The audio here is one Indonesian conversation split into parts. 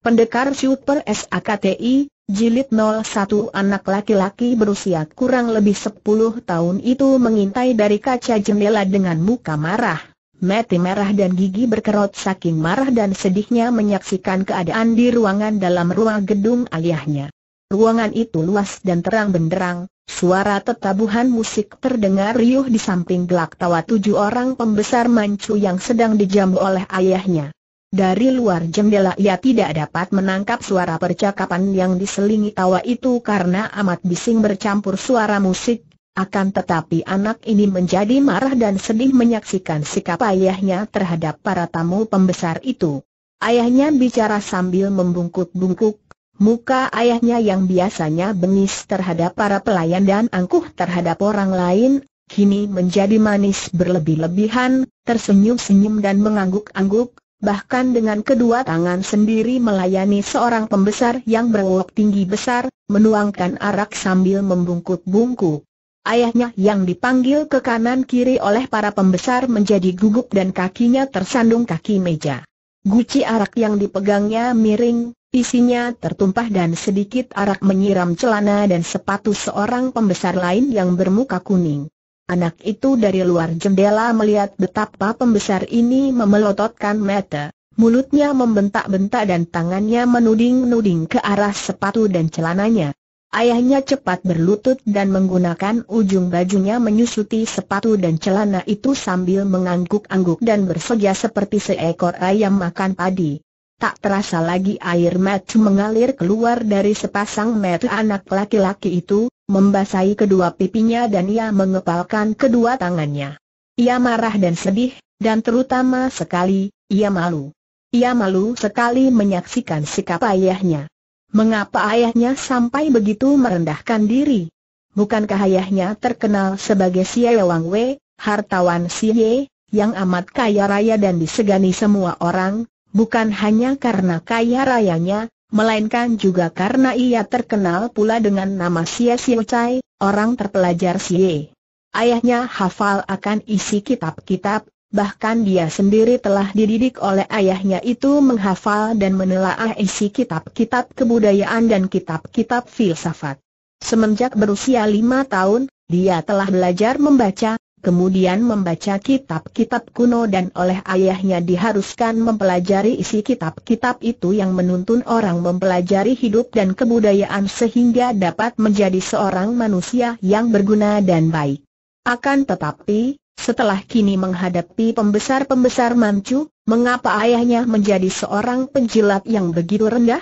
Pendekar Super SAKTI, Jilid 01 anak laki-laki berusia kurang lebih 10 tahun itu mengintai dari kaca jendela dengan muka marah. Mati merah dan gigi berkerut saking marah dan sedihnya menyaksikan keadaan di ruangan dalam ruang gedung ayahnya. Ruangan itu luas dan terang benderang, suara tetabuhan musik terdengar riuh di samping gelak tawa tujuh orang pembesar mancu yang sedang dijamu oleh ayahnya. Dari luar jendela ia tidak dapat menangkap suara percakapan yang diselingi tawa itu karena amat bising bercampur suara musik, akan tetapi anak ini menjadi marah dan sedih menyaksikan sikap ayahnya terhadap para tamu pembesar itu. Ayahnya bicara sambil membungkuk-bungkuk, muka ayahnya yang biasanya bengis terhadap para pelayan dan angkuh terhadap orang lain kini menjadi manis berlebih-lebihan, tersenyum-senyum dan mengangguk-angguk, bahkan dengan kedua tangan sendiri melayani seorang pembesar yang berwok tinggi besar, menuangkan arak sambil membungkuk-bungkuk. Ayahnya yang dipanggil ke kanan kiri oleh para pembesar menjadi gugup dan kakinya tersandung kaki meja. Guci arak yang dipegangnya miring, isinya tertumpah dan sedikit arak menyiram celana dan sepatu seorang pembesar lain yang bermuka kuning. Anak itu dari luar jendela melihat betapa pembesar ini memelototkan mata, mulutnya membentak-bentak dan tangannya menuding-nuding ke arah sepatu dan celananya. Ayahnya cepat berlutut dan menggunakan ujung bajunya menyusuti sepatu dan celana itu sambil mengangguk-angguk dan berseja seperti seekor ayam makan padi. Tak terasa lagi air mata mengalir keluar dari sepasang mata anak laki-laki itu, membasahi kedua pipinya dan ia mengepalkan kedua tangannya. Ia marah dan sedih, dan terutama sekali, ia malu. Ia malu sekali menyaksikan sikap ayahnya. Mengapa ayahnya sampai begitu merendahkan diri? Bukankah ayahnya terkenal sebagai Xie Wang Wei, hartawan Ye, yang amat kaya raya dan disegani semua orang, Bukan hanya karena kaya rayanya, melainkan juga karena ia terkenal pula dengan nama Sia Xiu Chai, orang terpelajar Xie. Ayahnya hafal akan isi kitab-kitab, bahkan dia sendiri telah dididik oleh ayahnya itu menghafal dan menelaah isi kitab-kitab kebudayaan dan kitab-kitab filsafat. Semenjak berusia lima tahun, dia telah belajar membaca, kemudian membaca kitab-kitab kuno dan oleh ayahnya diharuskan mempelajari isi kitab-kitab itu yang menuntun orang mempelajari hidup dan kebudayaan sehingga dapat menjadi seorang manusia yang berguna dan baik. Akan tetapi, setelah kini menghadapi pembesar-pembesar Manchu, mengapa ayahnya menjadi seorang penjilat yang begitu rendah?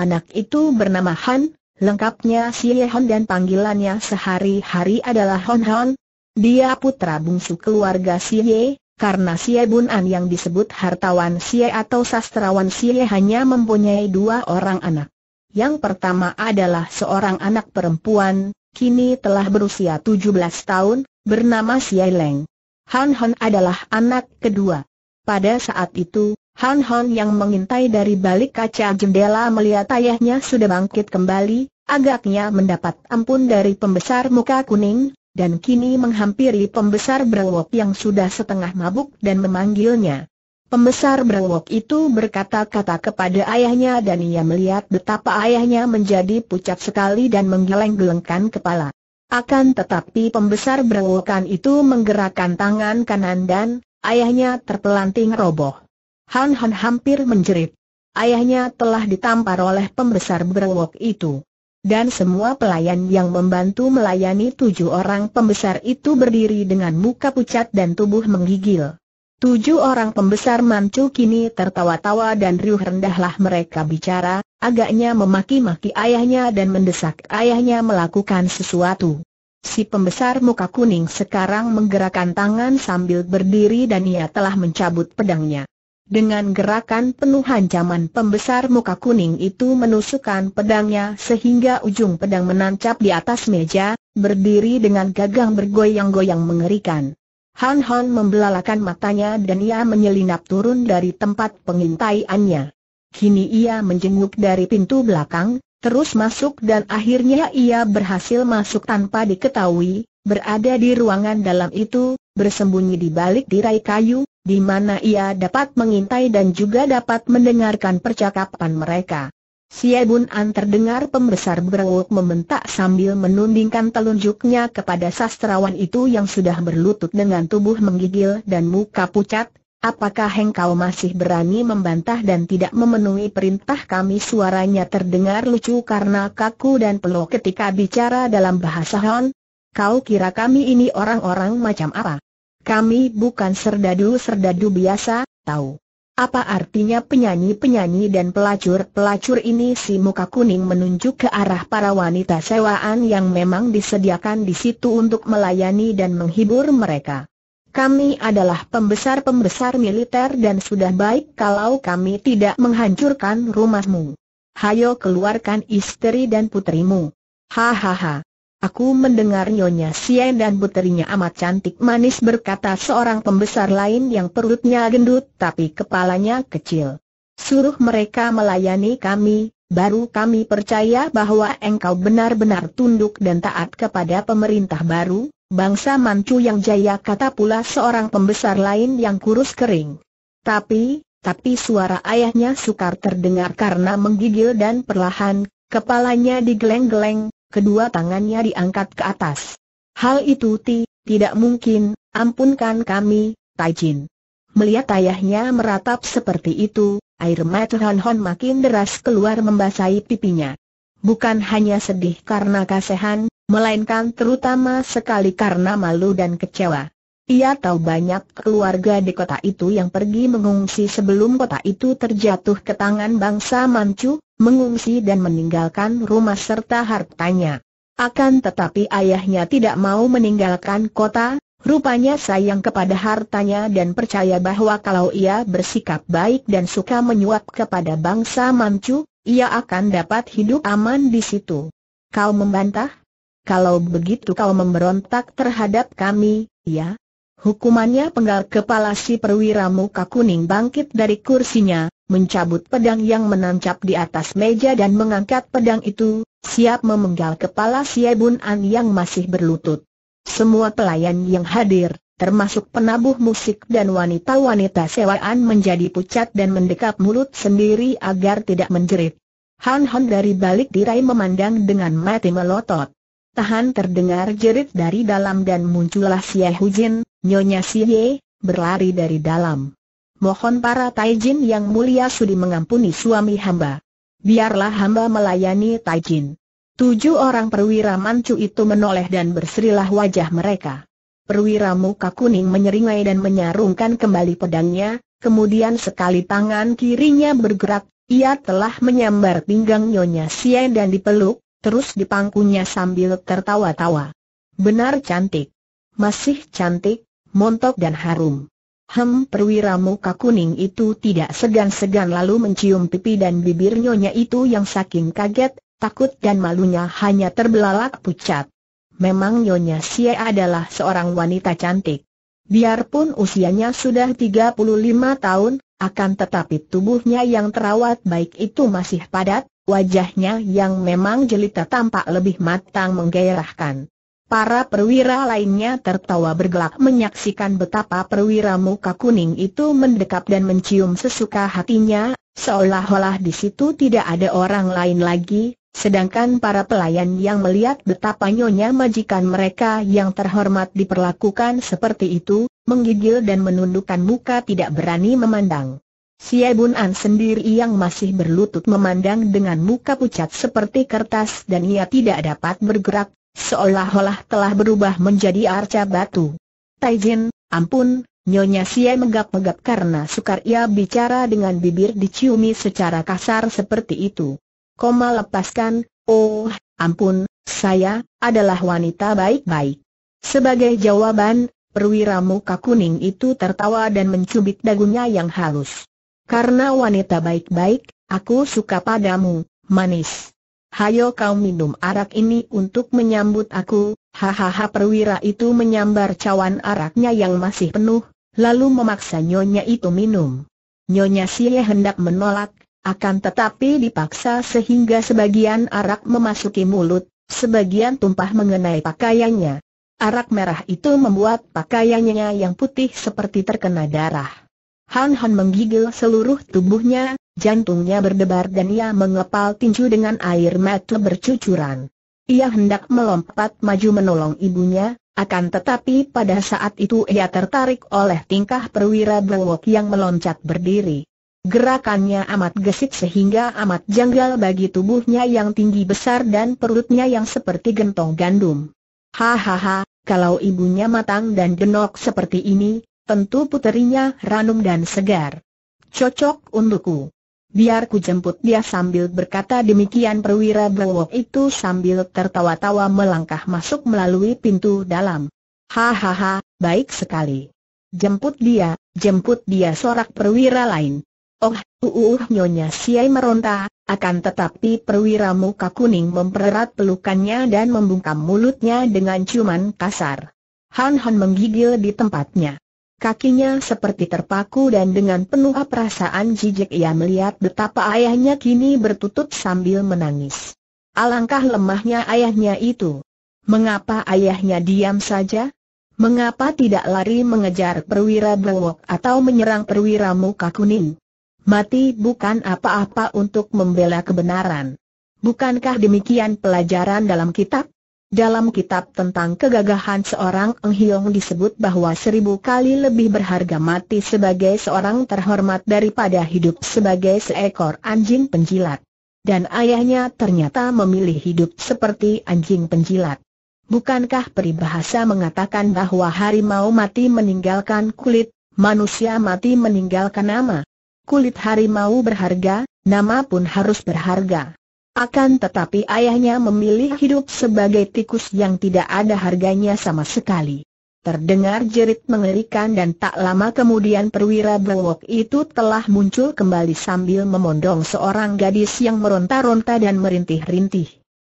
Anak itu bernama Han, Lengkapnya si Ye dan panggilannya sehari-hari adalah Hon Hon, dia putra bungsu keluarga Xie, karena Xie Bun An yang disebut hartawan Xie atau sastrawan Xie hanya mempunyai dua orang anak. Yang pertama adalah seorang anak perempuan, kini telah berusia 17 tahun, bernama Xie Leng. Han Han adalah anak kedua. Pada saat itu, Han Han yang mengintai dari balik kaca jendela melihat ayahnya sudah bangkit kembali, agaknya mendapat ampun dari pembesar muka kuning, dan kini menghampiri pembesar berwok yang sudah setengah mabuk dan memanggilnya. Pembesar berwok itu berkata-kata kepada ayahnya dan ia melihat betapa ayahnya menjadi pucat sekali dan menggeleng-gelengkan kepala. Akan tetapi pembesar berwokan itu menggerakkan tangan kanan dan ayahnya terpelanting roboh. Han Han hampir menjerit. Ayahnya telah ditampar oleh pembesar berwok itu dan semua pelayan yang membantu melayani tujuh orang pembesar itu berdiri dengan muka pucat dan tubuh menggigil. Tujuh orang pembesar Manchu kini tertawa-tawa dan riuh rendahlah mereka bicara, agaknya memaki-maki ayahnya dan mendesak ayahnya melakukan sesuatu. Si pembesar muka kuning sekarang menggerakkan tangan sambil berdiri dan ia telah mencabut pedangnya. Dengan gerakan penuh ancaman, pembesar muka kuning itu menusukkan pedangnya sehingga ujung pedang menancap di atas meja, berdiri dengan gagang bergoyang-goyang mengerikan. Han Han membelalakan matanya dan ia menyelinap turun dari tempat pengintaiannya. Kini ia menjenguk dari pintu belakang, terus masuk dan akhirnya ia berhasil masuk tanpa diketahui, berada di ruangan dalam itu, bersembunyi di balik tirai kayu, di mana ia dapat mengintai dan juga dapat mendengarkan percakapan mereka. Siebun An terdengar pembesar berwuk membentak sambil menundingkan telunjuknya kepada sastrawan itu yang sudah berlutut dengan tubuh menggigil dan muka pucat, apakah engkau masih berani membantah dan tidak memenuhi perintah kami suaranya terdengar lucu karena kaku dan peluk ketika bicara dalam bahasa Hon? Kau kira kami ini orang-orang macam apa? Kami bukan serdadu-serdadu biasa, tahu. Apa artinya penyanyi-penyanyi dan pelacur-pelacur ini si muka kuning menunjuk ke arah para wanita sewaan yang memang disediakan di situ untuk melayani dan menghibur mereka. Kami adalah pembesar-pembesar militer dan sudah baik kalau kami tidak menghancurkan rumahmu. Hayo keluarkan istri dan putrimu. Hahaha. Aku mendengar Nyonya Sien dan puterinya amat cantik manis berkata seorang pembesar lain yang perutnya gendut tapi kepalanya kecil. Suruh mereka melayani kami, baru kami percaya bahwa engkau benar-benar tunduk dan taat kepada pemerintah baru, bangsa mancu yang jaya kata pula seorang pembesar lain yang kurus kering. Tapi, tapi suara ayahnya sukar terdengar karena menggigil dan perlahan, kepalanya digeleng-geleng, kedua tangannya diangkat ke atas. Hal itu ti, tidak mungkin, ampunkan kami, Taijin. Melihat ayahnya meratap seperti itu, air mata Hon Hon makin deras keluar membasahi pipinya. Bukan hanya sedih karena kasihan, melainkan terutama sekali karena malu dan kecewa. Ia tahu banyak keluarga di kota itu yang pergi mengungsi sebelum kota itu terjatuh ke tangan bangsa Manchu, mengungsi dan meninggalkan rumah serta hartanya. Akan tetapi ayahnya tidak mau meninggalkan kota, rupanya sayang kepada hartanya dan percaya bahwa kalau ia bersikap baik dan suka menyuap kepada bangsa Manchu, ia akan dapat hidup aman di situ. Kau membantah? Kalau begitu kau memberontak terhadap kami, ya? Hukumannya penggal kepala si perwira muka kuning bangkit dari kursinya, mencabut pedang yang menancap di atas meja dan mengangkat pedang itu, siap memenggal kepala si Ebun An yang masih berlutut. Semua pelayan yang hadir, termasuk penabuh musik dan wanita-wanita sewaan menjadi pucat dan mendekap mulut sendiri agar tidak menjerit. Han Han dari balik tirai memandang dengan mati melotot. Tahan terdengar jerit dari dalam dan muncullah Xie Hujin, Nyonya Siye berlari dari dalam. Mohon para Taijin yang mulia sudi mengampuni suami hamba. Biarlah hamba melayani Taijin. Tujuh orang perwira mancu itu menoleh dan berserilah wajah mereka. Perwira muka kuning menyeringai dan menyarungkan kembali pedangnya, kemudian sekali tangan kirinya bergerak, ia telah menyambar pinggang Nyonya Siye dan dipeluk, terus dipangkunya sambil tertawa-tawa. Benar cantik. Masih cantik, montok dan harum. Hem perwira muka kuning itu tidak segan-segan lalu mencium pipi dan bibir nyonya itu yang saking kaget, takut dan malunya hanya terbelalak pucat. Memang Nyonya Sia adalah seorang wanita cantik. Biarpun usianya sudah 35 tahun, akan tetapi tubuhnya yang terawat baik itu masih padat, wajahnya yang memang jelita tampak lebih matang menggairahkan. Para perwira lainnya tertawa bergelak menyaksikan betapa perwira muka kuning itu mendekap dan mencium sesuka hatinya, seolah-olah di situ tidak ada orang lain lagi, sedangkan para pelayan yang melihat betapa nyonya majikan mereka yang terhormat diperlakukan seperti itu, menggigil dan menundukkan muka tidak berani memandang. Si Ebun An sendiri yang masih berlutut memandang dengan muka pucat seperti kertas dan ia tidak dapat bergerak, Seolah-olah telah berubah menjadi arca batu. Taizin, ampun, Nyonya Sia menggap-megap karena sukar ia bicara dengan bibir diciumi secara kasar seperti itu. Koma lepaskan, oh, ampun, saya adalah wanita baik-baik. Sebagai jawaban, perwira muka kuning itu tertawa dan mencubit dagunya yang halus. Karena wanita baik-baik, aku suka padamu, manis hayo kau minum arak ini untuk menyambut aku, hahaha perwira itu menyambar cawan araknya yang masih penuh, lalu memaksa nyonya itu minum. Nyonya Xie hendak menolak, akan tetapi dipaksa sehingga sebagian arak memasuki mulut, sebagian tumpah mengenai pakaiannya. Arak merah itu membuat pakaiannya yang putih seperti terkena darah. Han Han menggigil seluruh tubuhnya, Jantungnya berdebar dan ia mengepal tinju dengan air mata bercucuran. Ia hendak melompat maju menolong ibunya, akan tetapi pada saat itu ia tertarik oleh tingkah perwira Bowok yang meloncat berdiri. Gerakannya amat gesit sehingga amat janggal bagi tubuhnya yang tinggi besar dan perutnya yang seperti gentong gandum. Hahaha, kalau ibunya matang dan genok seperti ini, tentu puterinya ranum dan segar. Cocok untukku biar ku jemput dia sambil berkata demikian perwira berwok itu sambil tertawa-tawa melangkah masuk melalui pintu dalam. Hahaha, baik sekali. Jemput dia, jemput dia sorak perwira lain. Oh, uh, uh, uh, nyonya Siai meronta, akan tetapi perwira muka kuning mempererat pelukannya dan membungkam mulutnya dengan ciuman kasar. Han Han menggigil di tempatnya. Kakinya seperti terpaku dan dengan penuh perasaan jijik ia melihat betapa ayahnya kini bertutup sambil menangis. Alangkah lemahnya ayahnya itu. Mengapa ayahnya diam saja? Mengapa tidak lari mengejar perwira bewok atau menyerang perwira muka kuning? Mati bukan apa-apa untuk membela kebenaran. Bukankah demikian pelajaran dalam kitab? Dalam kitab tentang kegagahan seorang Eng Hiong disebut bahwa seribu kali lebih berharga mati sebagai seorang terhormat daripada hidup sebagai seekor anjing penjilat. Dan ayahnya ternyata memilih hidup seperti anjing penjilat. Bukankah peribahasa mengatakan bahwa harimau mati meninggalkan kulit, manusia mati meninggalkan nama? Kulit harimau berharga, nama pun harus berharga. Akan tetapi ayahnya memilih hidup sebagai tikus yang tidak ada harganya sama sekali. Terdengar jerit mengerikan dan tak lama kemudian perwira bewok itu telah muncul kembali sambil memondong seorang gadis yang meronta-ronta dan merintih-rintih.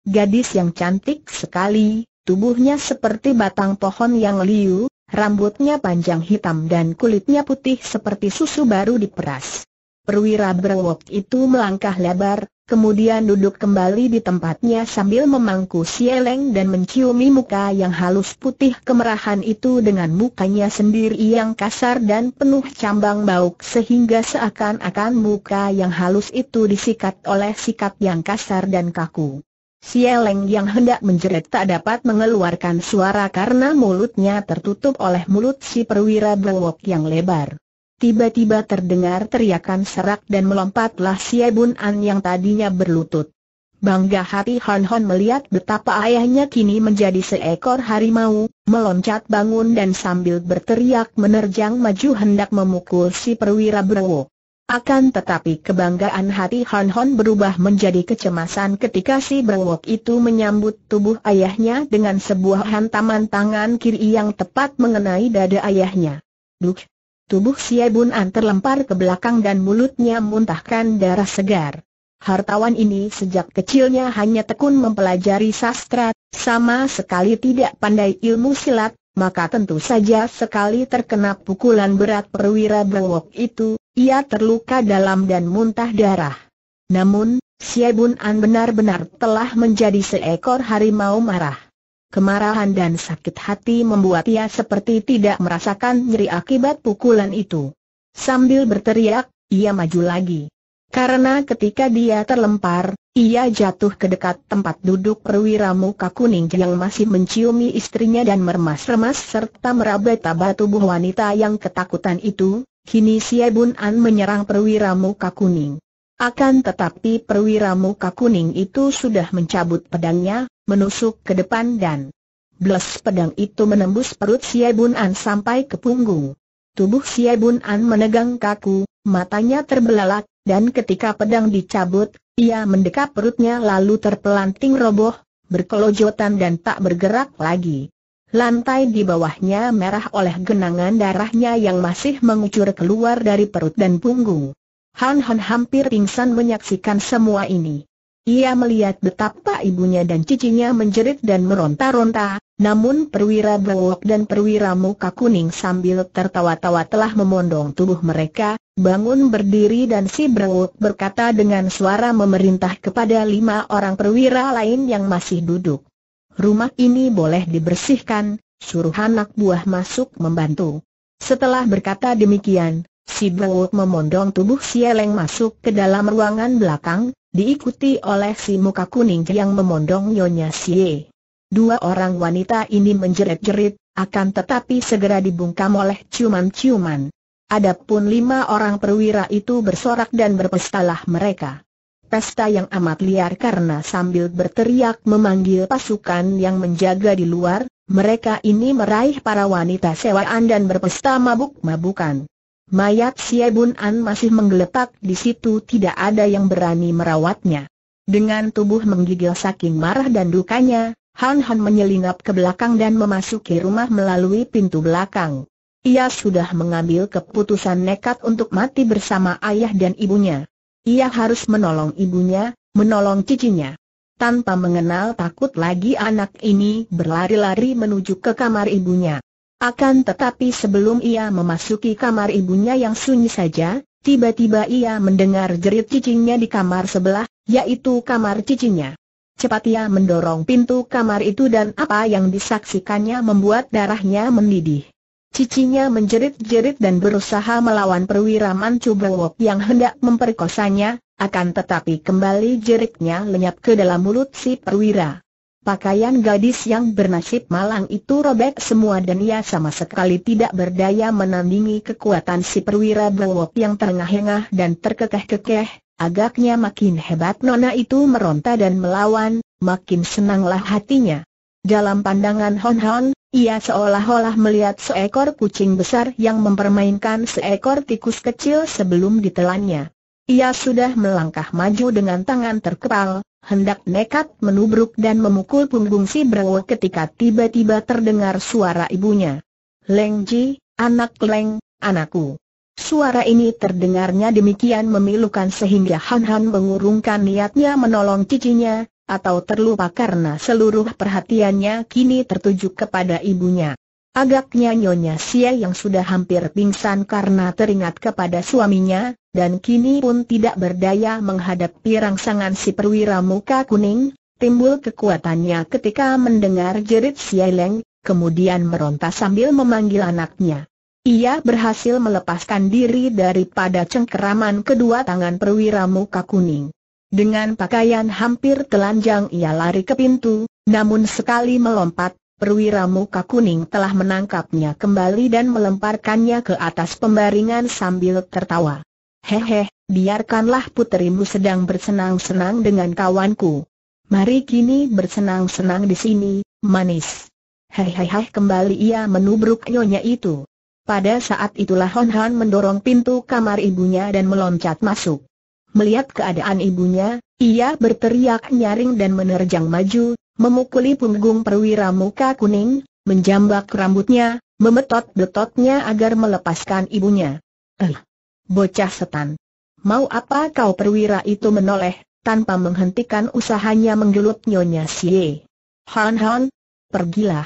Gadis yang cantik sekali, tubuhnya seperti batang pohon yang liu, rambutnya panjang hitam dan kulitnya putih seperti susu baru diperas. Perwira berwok itu melangkah lebar, kemudian duduk kembali di tempatnya sambil memangku sieleng dan menciumi muka yang halus putih kemerahan itu dengan mukanya sendiri yang kasar dan penuh cambang bau, sehingga seakan-akan muka yang halus itu disikat oleh sikat yang kasar dan kaku. Sieleng yang hendak menjerit tak dapat mengeluarkan suara karena mulutnya tertutup oleh mulut si perwira berwok yang lebar tiba-tiba terdengar teriakan serak dan melompatlah si Bun An yang tadinya berlutut. Bangga hati Han Hon melihat betapa ayahnya kini menjadi seekor harimau, meloncat bangun dan sambil berteriak menerjang maju hendak memukul si perwira berwo. Akan tetapi kebanggaan hati Han Hon berubah menjadi kecemasan ketika si berwok itu menyambut tubuh ayahnya dengan sebuah hantaman tangan kiri yang tepat mengenai dada ayahnya. Duh, Tubuh Bun An terlempar ke belakang dan mulutnya muntahkan darah segar. Hartawan ini sejak kecilnya hanya tekun mempelajari sastra, sama sekali tidak pandai ilmu silat, maka tentu saja sekali terkena pukulan berat perwira Brewok itu, ia terluka dalam dan muntah darah. Namun, Bun An benar-benar telah menjadi seekor harimau marah kemarahan dan sakit hati membuat ia seperti tidak merasakan nyeri akibat pukulan itu. Sambil berteriak, ia maju lagi. Karena ketika dia terlempar, ia jatuh ke dekat tempat duduk perwira muka kuning yang masih menciumi istrinya dan meremas remas serta meraba-taba tubuh wanita yang ketakutan itu, kini Siebun An menyerang perwira muka kuning. Akan tetapi perwira muka kuning itu sudah mencabut pedangnya, menusuk ke depan dan Blas pedang itu menembus perut Xie An sampai ke punggung. Tubuh Xie An menegang kaku, matanya terbelalak, dan ketika pedang dicabut, ia mendekap perutnya lalu terpelanting roboh, berkelojotan dan tak bergerak lagi. Lantai di bawahnya merah oleh genangan darahnya yang masih mengucur keluar dari perut dan punggung. Han Han hampir pingsan menyaksikan semua ini. Ia melihat betapa ibunya dan cicinya menjerit dan meronta-ronta, namun perwira bewok dan perwira muka kuning sambil tertawa-tawa telah memondong tubuh mereka, bangun berdiri dan si bewok berkata dengan suara memerintah kepada lima orang perwira lain yang masih duduk. Rumah ini boleh dibersihkan, suruh anak buah masuk membantu. Setelah berkata demikian, Si Bo memondong tubuh Sieleng masuk ke dalam ruangan belakang, diikuti oleh si muka kuning yang memondong Nyonya Xie. Dua orang wanita ini menjerit-jerit, akan tetapi segera dibungkam oleh ciuman-ciuman. Adapun lima orang perwira itu bersorak dan berpestalah mereka. Pesta yang amat liar karena sambil berteriak memanggil pasukan yang menjaga di luar, mereka ini meraih para wanita sewaan dan berpesta mabuk-mabukan. Mayat Siebun An masih menggeletak di situ tidak ada yang berani merawatnya. Dengan tubuh menggigil saking marah dan dukanya, Han Han menyelinap ke belakang dan memasuki rumah melalui pintu belakang. Ia sudah mengambil keputusan nekat untuk mati bersama ayah dan ibunya. Ia harus menolong ibunya, menolong cicinya. Tanpa mengenal takut lagi anak ini berlari-lari menuju ke kamar ibunya. Akan tetapi sebelum ia memasuki kamar ibunya yang sunyi saja, tiba-tiba ia mendengar jerit cicingnya di kamar sebelah, yaitu kamar cicinya. Cepat ia mendorong pintu kamar itu dan apa yang disaksikannya membuat darahnya mendidih. Cicinya menjerit-jerit dan berusaha melawan perwira Mancu yang hendak memperkosanya, akan tetapi kembali jeritnya lenyap ke dalam mulut si perwira. Pakaian gadis yang bernasib malang itu robek semua dan ia sama sekali tidak berdaya menandingi kekuatan si perwira bewok yang terengah-engah dan terkekeh-kekeh, agaknya makin hebat nona itu meronta dan melawan, makin senanglah hatinya. Dalam pandangan Hon Hon, ia seolah-olah melihat seekor kucing besar yang mempermainkan seekor tikus kecil sebelum ditelannya. Ia sudah melangkah maju dengan tangan terkepal, hendak nekat menubruk dan memukul punggung si Brewo ketika tiba-tiba terdengar suara ibunya. Leng Ji, anak Leng, anakku. Suara ini terdengarnya demikian memilukan sehingga Han Han mengurungkan niatnya menolong cicinya, atau terlupa karena seluruh perhatiannya kini tertuju kepada ibunya. Agaknya Nyonya Sia yang sudah hampir pingsan karena teringat kepada suaminya, dan kini pun tidak berdaya menghadapi rangsangan si perwira muka kuning, timbul kekuatannya ketika mendengar jerit Sia Leng, kemudian meronta sambil memanggil anaknya. Ia berhasil melepaskan diri daripada cengkeraman kedua tangan perwira muka kuning. Dengan pakaian hampir telanjang ia lari ke pintu, namun sekali melompat, perwira muka kuning telah menangkapnya kembali dan melemparkannya ke atas pembaringan sambil tertawa. Hehe, biarkanlah puterimu sedang bersenang-senang dengan kawanku. Mari kini bersenang-senang di sini, manis. Hehehe kembali ia menubruk nyonya itu. Pada saat itulah Hon Han mendorong pintu kamar ibunya dan meloncat masuk. Melihat keadaan ibunya, ia berteriak nyaring dan menerjang maju, memukuli punggung perwira muka kuning, menjambak rambutnya, memetot-betotnya agar melepaskan ibunya. Eh, bocah setan. Mau apa kau perwira itu menoleh, tanpa menghentikan usahanya menggelut Nyonya siye. Han Han, pergilah.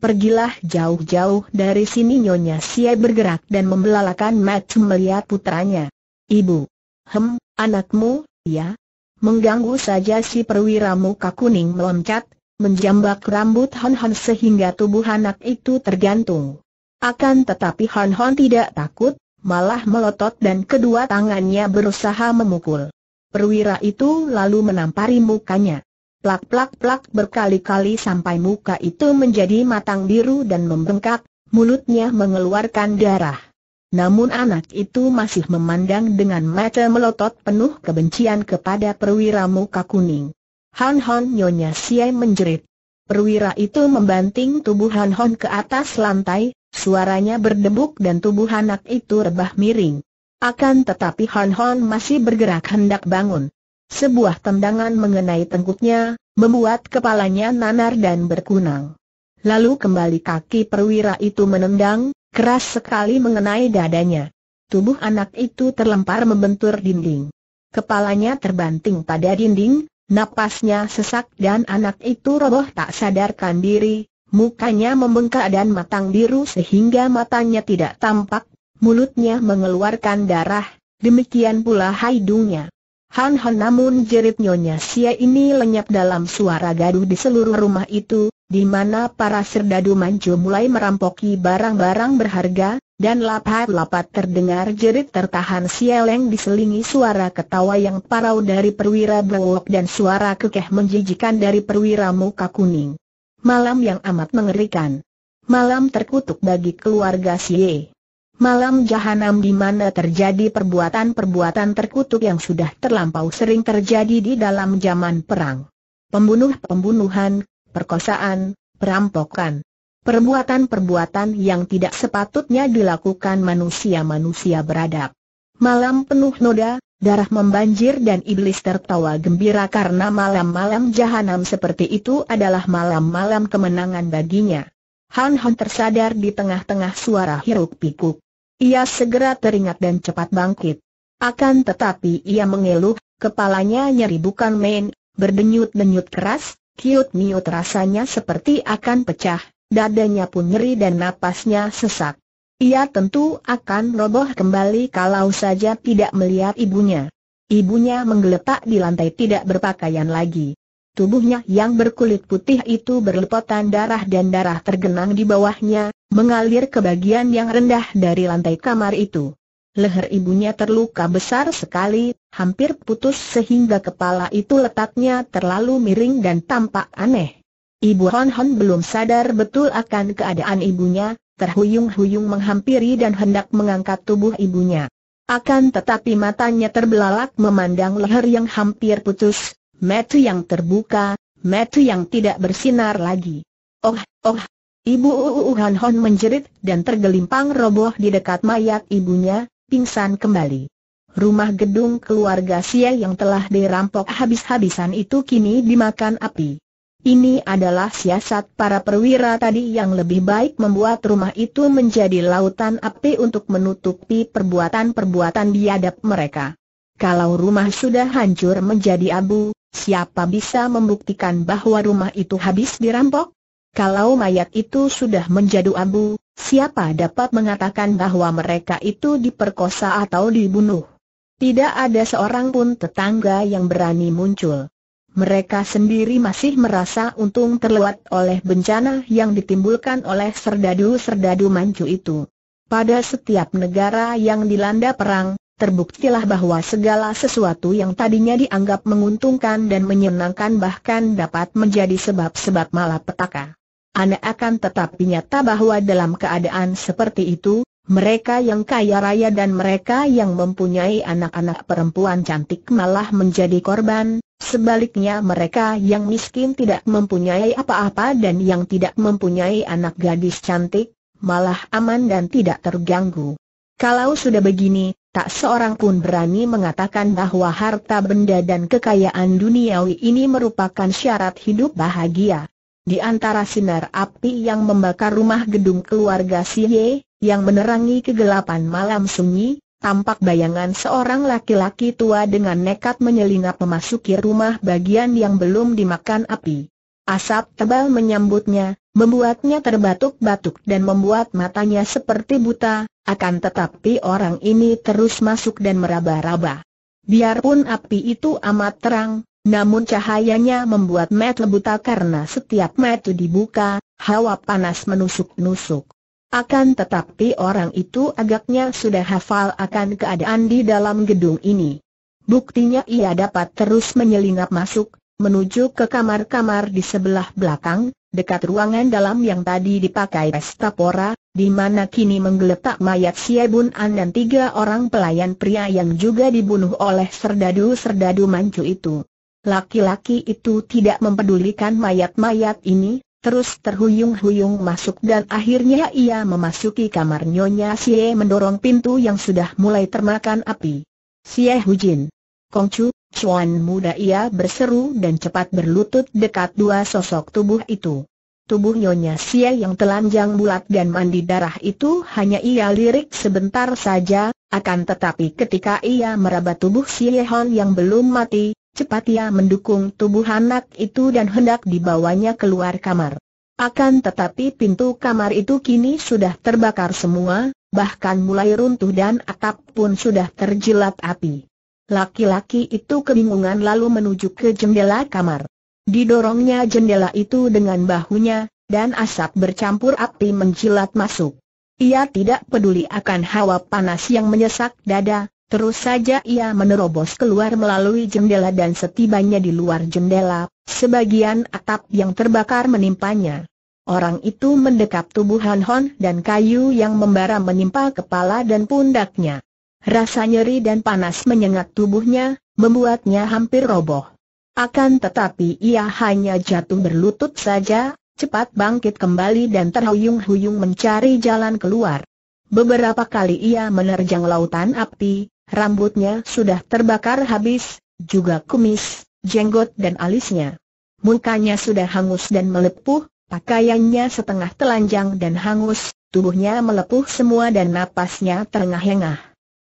Pergilah jauh-jauh dari sini Nyonya siye bergerak dan membelalakan mata melihat putranya. Ibu. Hem, anakmu, ya, Mengganggu saja si perwira muka kuning meloncat, menjambak rambut Hon Hon sehingga tubuh anak itu tergantung. Akan tetapi Hon Hon tidak takut, malah melotot dan kedua tangannya berusaha memukul. Perwira itu lalu menampari mukanya. Plak-plak-plak berkali-kali sampai muka itu menjadi matang biru dan membengkak, mulutnya mengeluarkan darah. Namun anak itu masih memandang dengan mata melotot penuh kebencian kepada perwira muka kuning. Han Hon Nyonya Siai menjerit. Perwira itu membanting tubuh Han Hon ke atas lantai, suaranya berdebuk dan tubuh anak itu rebah miring. Akan tetapi Han Hon masih bergerak hendak bangun. Sebuah tendangan mengenai tengkuknya, membuat kepalanya nanar dan berkunang. Lalu kembali kaki perwira itu menendang, keras sekali mengenai dadanya. Tubuh anak itu terlempar membentur dinding. Kepalanya terbanting pada dinding, napasnya sesak dan anak itu roboh tak sadarkan diri, mukanya membengkak dan matang biru sehingga matanya tidak tampak, mulutnya mengeluarkan darah, demikian pula hidungnya. Han Han namun jerit Nyonya Sia ini lenyap dalam suara gaduh di seluruh rumah itu, di mana para serdadu manco mulai merampoki barang-barang berharga, dan lapat-lapat terdengar jerit tertahan sieleng diselingi suara ketawa yang parau dari perwira Brewok dan suara kekeh menjijikan dari perwira muka kuning. Malam yang amat mengerikan. Malam terkutuk bagi keluarga Sye. Malam jahanam di mana terjadi perbuatan-perbuatan terkutuk yang sudah terlampau sering terjadi di dalam zaman perang. Pembunuh-pembunuhan, perkosaan, perampokan. Perbuatan-perbuatan yang tidak sepatutnya dilakukan manusia-manusia beradab. Malam penuh noda, darah membanjir dan iblis tertawa gembira karena malam-malam jahanam seperti itu adalah malam-malam kemenangan baginya. Han Han tersadar di tengah-tengah suara hiruk pikuk. Ia segera teringat dan cepat bangkit. Akan tetapi ia mengeluh, kepalanya nyeri bukan main, berdenyut-denyut keras, Kiut Miut rasanya seperti akan pecah, dadanya pun nyeri dan napasnya sesak. Ia tentu akan roboh kembali kalau saja tidak melihat ibunya. Ibunya menggeletak di lantai tidak berpakaian lagi. Tubuhnya yang berkulit putih itu berlepotan darah dan darah tergenang di bawahnya, mengalir ke bagian yang rendah dari lantai kamar itu leher ibunya terluka besar sekali, hampir putus sehingga kepala itu letaknya terlalu miring dan tampak aneh. Ibu Hon Hon belum sadar betul akan keadaan ibunya, terhuyung-huyung menghampiri dan hendak mengangkat tubuh ibunya. Akan tetapi matanya terbelalak memandang leher yang hampir putus, mata yang terbuka, mata yang tidak bersinar lagi. Oh, oh, Ibu Uuhan Hon menjerit dan tergelimpang roboh di dekat mayat ibunya, pingsan kembali. Rumah gedung keluarga Sia yang telah dirampok habis-habisan itu kini dimakan api. Ini adalah siasat para perwira tadi yang lebih baik membuat rumah itu menjadi lautan api untuk menutupi perbuatan-perbuatan biadab mereka. Kalau rumah sudah hancur menjadi abu, siapa bisa membuktikan bahwa rumah itu habis dirampok? Kalau mayat itu sudah menjadi abu, siapa dapat mengatakan bahwa mereka itu diperkosa atau dibunuh? Tidak ada seorang pun tetangga yang berani muncul. Mereka sendiri masih merasa untung terlewat oleh bencana yang ditimbulkan oleh serdadu-serdadu mancu itu. Pada setiap negara yang dilanda perang, terbuktilah bahwa segala sesuatu yang tadinya dianggap menguntungkan dan menyenangkan bahkan dapat menjadi sebab-sebab malapetaka. Ana akan tetap nyata bahwa dalam keadaan seperti itu, mereka yang kaya raya dan mereka yang mempunyai anak-anak perempuan cantik malah menjadi korban, sebaliknya mereka yang miskin tidak mempunyai apa-apa dan yang tidak mempunyai anak gadis cantik, malah aman dan tidak terganggu. Kalau sudah begini, tak seorang pun berani mengatakan bahwa harta benda dan kekayaan duniawi ini merupakan syarat hidup bahagia. Di antara sinar api yang membakar rumah gedung keluarga Siye, yang menerangi kegelapan malam sunyi, tampak bayangan seorang laki-laki tua dengan nekat menyelinap memasuki rumah bagian yang belum dimakan api. Asap tebal menyambutnya, membuatnya terbatuk-batuk dan membuat matanya seperti buta, akan tetapi orang ini terus masuk dan meraba-raba. Biarpun api itu amat terang, namun cahayanya membuat Matt buta karena setiap Matt dibuka, hawa panas menusuk-nusuk. Akan tetapi orang itu agaknya sudah hafal akan keadaan di dalam gedung ini. Buktinya ia dapat terus menyelinap masuk, menuju ke kamar-kamar di sebelah belakang, dekat ruangan dalam yang tadi dipakai pesta pora, di mana kini menggeletak mayat Siebun An dan tiga orang pelayan pria yang juga dibunuh oleh serdadu-serdadu mancu itu. Laki-laki itu tidak mempedulikan mayat-mayat ini, terus terhuyung-huyung masuk dan akhirnya ia memasuki kamar Nyonya Xie mendorong pintu yang sudah mulai termakan api. Xie Hujin. Kongcu, Chuan muda ia berseru dan cepat berlutut dekat dua sosok tubuh itu. Tubuh Nyonya Xie yang telanjang bulat dan mandi darah itu hanya ia lirik sebentar saja, akan tetapi ketika ia meraba tubuh Xie Hon yang belum mati, Cepat ia mendukung tubuh anak itu dan hendak dibawanya keluar kamar. Akan tetapi pintu kamar itu kini sudah terbakar semua, bahkan mulai runtuh dan atap pun sudah terjilat api. Laki-laki itu kebingungan lalu menuju ke jendela kamar. Didorongnya jendela itu dengan bahunya, dan asap bercampur api menjilat masuk. Ia tidak peduli akan hawa panas yang menyesak dada, Terus saja ia menerobos keluar melalui jendela dan setibanya di luar jendela, sebagian atap yang terbakar menimpanya. Orang itu mendekap tubuh Han Hon dan kayu yang membara menimpa kepala dan pundaknya. Rasa nyeri dan panas menyengat tubuhnya, membuatnya hampir roboh. Akan tetapi ia hanya jatuh berlutut saja, cepat bangkit kembali dan terhuyung-huyung mencari jalan keluar. Beberapa kali ia menerjang lautan api, Rambutnya sudah terbakar habis, juga kumis, jenggot dan alisnya. Mukanya sudah hangus dan melepuh, pakaiannya setengah telanjang dan hangus, tubuhnya melepuh semua dan napasnya terengah-engah.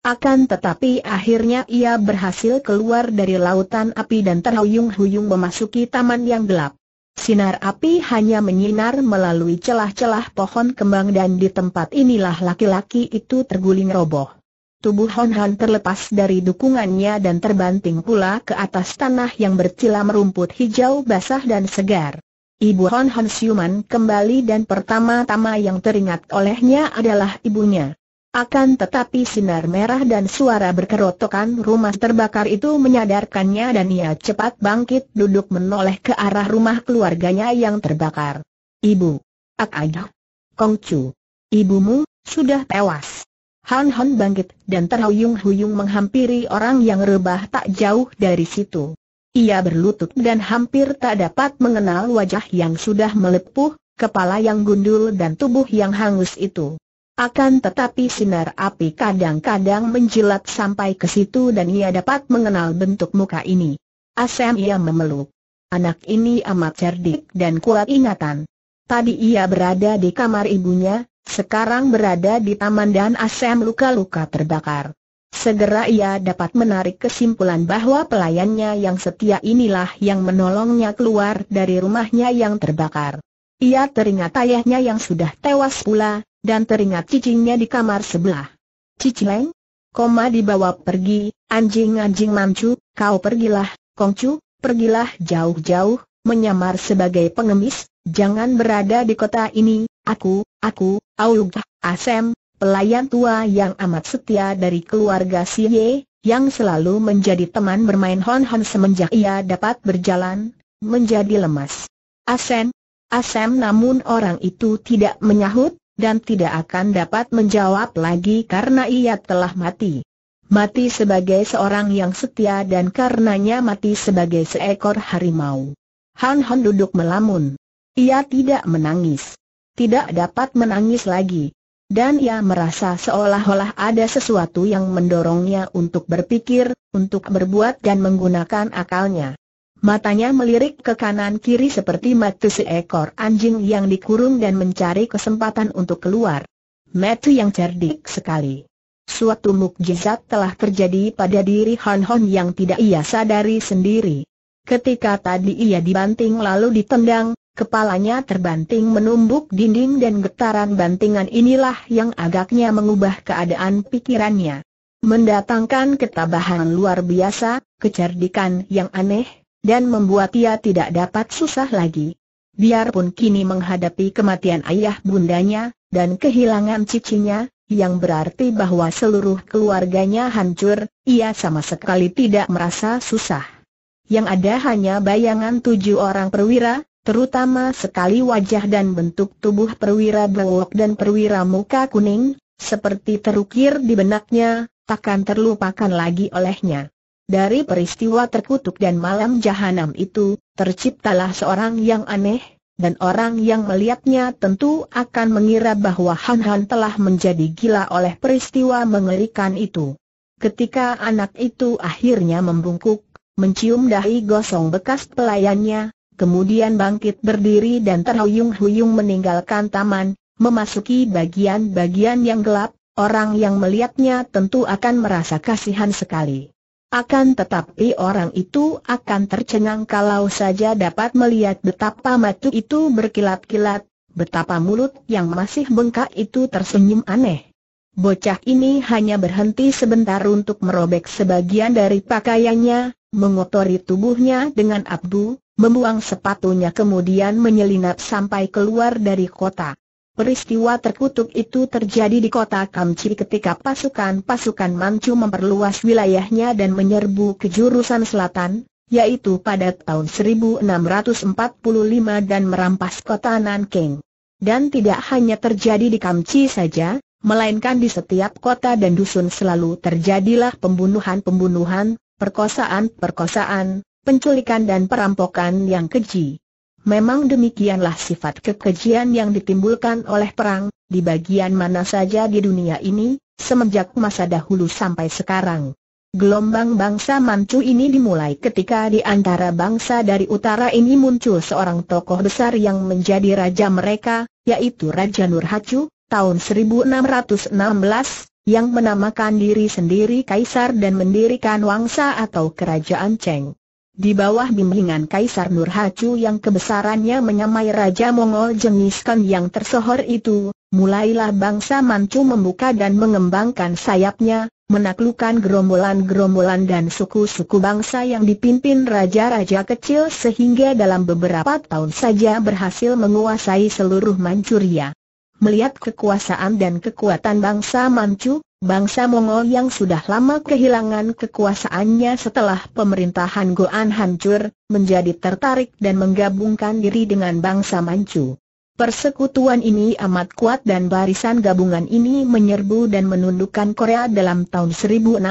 Akan tetapi akhirnya ia berhasil keluar dari lautan api dan terhuyung-huyung memasuki taman yang gelap. Sinar api hanya menyinar melalui celah-celah pohon kembang dan di tempat inilah laki-laki itu terguling roboh. Tubuh Hon Hon terlepas dari dukungannya dan terbanting pula ke atas tanah yang bercilam rumput hijau basah dan segar. Ibu Hon Hon siuman kembali dan pertama-tama yang teringat olehnya adalah ibunya. Akan tetapi sinar merah dan suara berkerotokan rumah terbakar itu menyadarkannya dan ia cepat bangkit duduk menoleh ke arah rumah keluarganya yang terbakar. Ibu. Ak Kongcu. Ibumu, sudah tewas. Han Han bangkit dan terhuyung-huyung menghampiri orang yang rebah tak jauh dari situ. Ia berlutut dan hampir tak dapat mengenal wajah yang sudah melepuh, kepala yang gundul dan tubuh yang hangus itu. Akan tetapi sinar api kadang-kadang menjilat sampai ke situ dan ia dapat mengenal bentuk muka ini. Asem ia memeluk. Anak ini amat cerdik dan kuat ingatan. Tadi ia berada di kamar ibunya, sekarang berada di taman dan Asem luka-luka terbakar. Segera ia dapat menarik kesimpulan bahwa pelayannya yang setia inilah yang menolongnya keluar dari rumahnya yang terbakar. Ia teringat ayahnya yang sudah tewas pula, dan teringat cicingnya di kamar sebelah. Cicileng? Koma dibawa pergi, anjing-anjing mamcu, kau pergilah, kongcu, pergilah jauh-jauh, menyamar sebagai pengemis, jangan berada di kota ini, Aku, aku, Auyugah, Asem, pelayan tua yang amat setia dari keluarga Siye, yang selalu menjadi teman bermain Hon Hon semenjak ia dapat berjalan, menjadi lemas. Asem, Asem namun orang itu tidak menyahut, dan tidak akan dapat menjawab lagi karena ia telah mati. Mati sebagai seorang yang setia dan karenanya mati sebagai seekor harimau. Han Han duduk melamun. Ia tidak menangis tidak dapat menangis lagi. Dan ia merasa seolah-olah ada sesuatu yang mendorongnya untuk berpikir, untuk berbuat dan menggunakan akalnya. Matanya melirik ke kanan kiri seperti mata seekor anjing yang dikurung dan mencari kesempatan untuk keluar. Mata yang cerdik sekali. Suatu mukjizat telah terjadi pada diri Han Hon yang tidak ia sadari sendiri. Ketika tadi ia dibanting lalu ditendang, Kepalanya terbanting menumbuk dinding dan getaran bantingan inilah yang agaknya mengubah keadaan pikirannya. Mendatangkan ketabahan luar biasa, kecerdikan yang aneh, dan membuat ia tidak dapat susah lagi. Biarpun kini menghadapi kematian ayah bundanya, dan kehilangan cicinya, yang berarti bahwa seluruh keluarganya hancur, ia sama sekali tidak merasa susah. Yang ada hanya bayangan tujuh orang perwira, terutama sekali wajah dan bentuk tubuh perwira bewok dan perwira muka kuning, seperti terukir di benaknya, takkan terlupakan lagi olehnya. Dari peristiwa terkutuk dan malam jahanam itu, terciptalah seorang yang aneh, dan orang yang melihatnya tentu akan mengira bahwa Han Han telah menjadi gila oleh peristiwa mengerikan itu. Ketika anak itu akhirnya membungkuk, mencium dahi gosong bekas pelayannya, kemudian bangkit berdiri dan terhuyung-huyung meninggalkan taman, memasuki bagian-bagian yang gelap, orang yang melihatnya tentu akan merasa kasihan sekali. Akan tetapi orang itu akan tercengang kalau saja dapat melihat betapa mata itu berkilat-kilat, betapa mulut yang masih bengkak itu tersenyum aneh. Bocah ini hanya berhenti sebentar untuk merobek sebagian dari pakaiannya, mengotori tubuhnya dengan abu, membuang sepatunya kemudian menyelinap sampai keluar dari kota. Peristiwa terkutuk itu terjadi di kota Kamci ketika pasukan-pasukan Manchu memperluas wilayahnya dan menyerbu ke jurusan selatan, yaitu pada tahun 1645 dan merampas kota Nanking. Dan tidak hanya terjadi di Kamci saja, melainkan di setiap kota dan dusun selalu terjadilah pembunuhan-pembunuhan, perkosaan-perkosaan, penculikan dan perampokan yang keji. Memang demikianlah sifat kekejian yang ditimbulkan oleh perang, di bagian mana saja di dunia ini, semenjak masa dahulu sampai sekarang. Gelombang bangsa Manchu ini dimulai ketika di antara bangsa dari utara ini muncul seorang tokoh besar yang menjadi raja mereka, yaitu Raja Nur tahun 1616, yang menamakan diri sendiri Kaisar dan mendirikan Wangsa atau Kerajaan Cheng. Di bawah bimbingan Kaisar Nurhacu yang kebesarannya menyamai Raja Mongol jenis Khan yang tersohor itu, mulailah bangsa Manchu membuka dan mengembangkan sayapnya, menaklukkan gerombolan-gerombolan dan suku-suku bangsa yang dipimpin raja-raja kecil sehingga dalam beberapa tahun saja berhasil menguasai seluruh Manchuria. Melihat kekuasaan dan kekuatan bangsa Manchu, Bangsa Mongol yang sudah lama kehilangan kekuasaannya setelah pemerintahan Goan hancur, menjadi tertarik dan menggabungkan diri dengan bangsa Manchu. Persekutuan ini amat kuat dan barisan gabungan ini menyerbu dan menundukkan Korea dalam tahun 1637.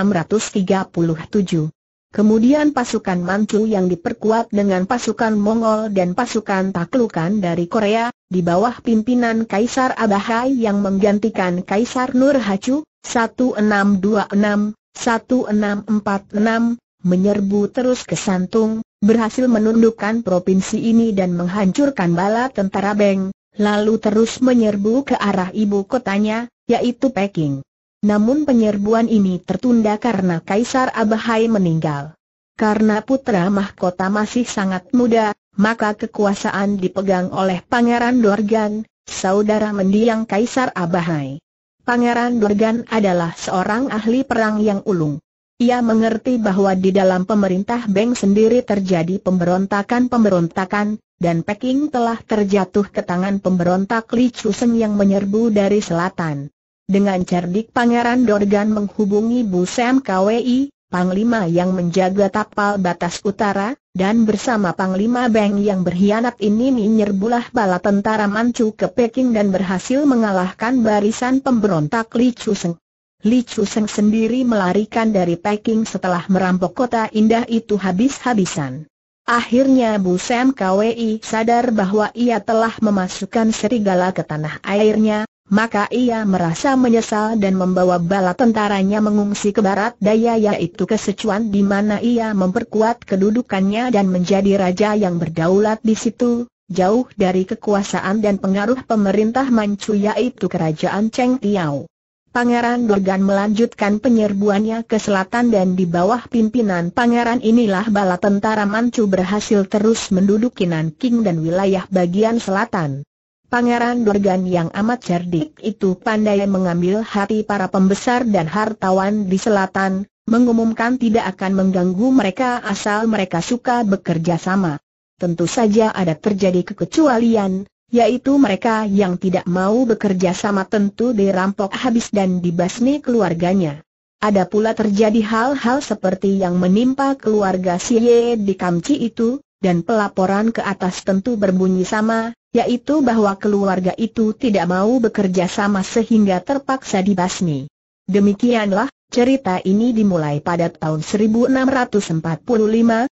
Kemudian pasukan Manchu yang diperkuat dengan pasukan Mongol dan pasukan taklukan dari Korea, di bawah pimpinan Kaisar Abahai yang menggantikan Kaisar Nur Hachu, 1626, 1646, menyerbu terus ke Santung, berhasil menundukkan provinsi ini dan menghancurkan bala tentara Beng, lalu terus menyerbu ke arah ibu kotanya, yaitu Peking. Namun penyerbuan ini tertunda karena Kaisar Abahai meninggal. Karena putra mahkota masih sangat muda, maka kekuasaan dipegang oleh Pangeran Dorgan, saudara mendiang Kaisar Abahai. Pangeran Bergan adalah seorang ahli perang yang ulung. Ia mengerti bahwa di dalam pemerintah Beng sendiri terjadi pemberontakan-pemberontakan, dan Peking telah terjatuh ke tangan pemberontak Li Chuseng yang menyerbu dari selatan. Dengan cerdik Pangeran Dorgan menghubungi Bu Sam KWI, Panglima yang menjaga tapal batas utara, dan bersama Panglima Beng yang berkhianat ini menyerbulah bala tentara Manchu ke Peking dan berhasil mengalahkan barisan pemberontak Li Seng. Li Seng sendiri melarikan dari Peking setelah merampok kota indah itu habis-habisan. Akhirnya Bu Sam Kwi sadar bahwa ia telah memasukkan serigala ke tanah airnya, maka ia merasa menyesal dan membawa bala tentaranya mengungsi ke barat daya yaitu ke Sichuan di mana ia memperkuat kedudukannya dan menjadi raja yang berdaulat di situ, jauh dari kekuasaan dan pengaruh pemerintah Manchu yaitu kerajaan Cheng Tiao. Pangeran Dorgan melanjutkan penyerbuannya ke selatan dan di bawah pimpinan pangeran inilah bala tentara Manchu berhasil terus menduduki Nanking dan wilayah bagian selatan. Pangeran Dorgan yang amat cerdik itu pandai mengambil hati para pembesar dan hartawan di selatan, mengumumkan tidak akan mengganggu mereka asal mereka suka bekerja sama. Tentu saja ada terjadi kekecualian, yaitu mereka yang tidak mau bekerja sama tentu dirampok habis dan dibasmi keluarganya. Ada pula terjadi hal-hal seperti yang menimpa keluarga si di Kamci itu, dan pelaporan ke atas tentu berbunyi sama, yaitu bahwa keluarga itu tidak mau bekerja sama sehingga terpaksa dibasmi. Demikianlah, cerita ini dimulai pada tahun 1645,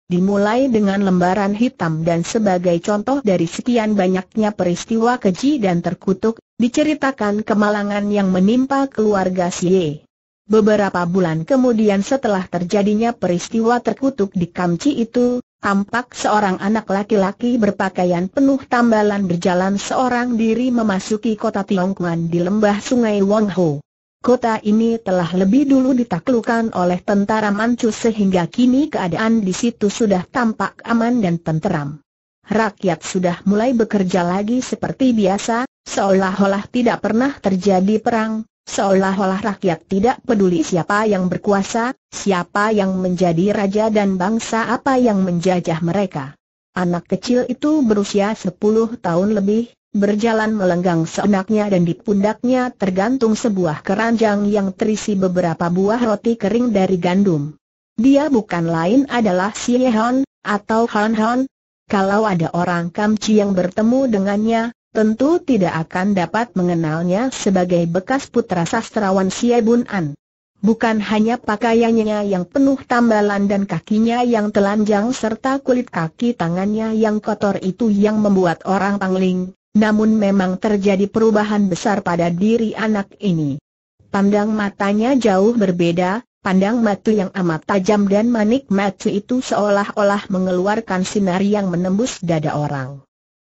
dimulai dengan lembaran hitam dan sebagai contoh dari sekian banyaknya peristiwa keji dan terkutuk, diceritakan kemalangan yang menimpa keluarga Xie. Beberapa bulan kemudian setelah terjadinya peristiwa terkutuk di Kamci itu, Tampak seorang anak laki-laki berpakaian penuh tambalan berjalan seorang diri memasuki kota Tiongkuan di lembah sungai Wangho. Kota ini telah lebih dulu ditaklukan oleh tentara Manchu sehingga kini keadaan di situ sudah tampak aman dan tenteram. Rakyat sudah mulai bekerja lagi seperti biasa, seolah-olah tidak pernah terjadi perang, Seolah-olah rakyat tidak peduli siapa yang berkuasa, siapa yang menjadi raja dan bangsa apa yang menjajah mereka. Anak kecil itu berusia 10 tahun lebih, berjalan melenggang seenaknya dan di pundaknya tergantung sebuah keranjang yang terisi beberapa buah roti kering dari gandum. Dia bukan lain adalah Si Hon, atau Han Han. Kalau ada orang Kamci yang bertemu dengannya, tentu tidak akan dapat mengenalnya sebagai bekas putra sastrawan Siabun An. Bukan hanya pakaiannya yang penuh tambalan dan kakinya yang telanjang serta kulit kaki tangannya yang kotor itu yang membuat orang pangling, namun memang terjadi perubahan besar pada diri anak ini. Pandang matanya jauh berbeda, pandang mata yang amat tajam dan manik mata itu seolah-olah mengeluarkan sinar yang menembus dada orang.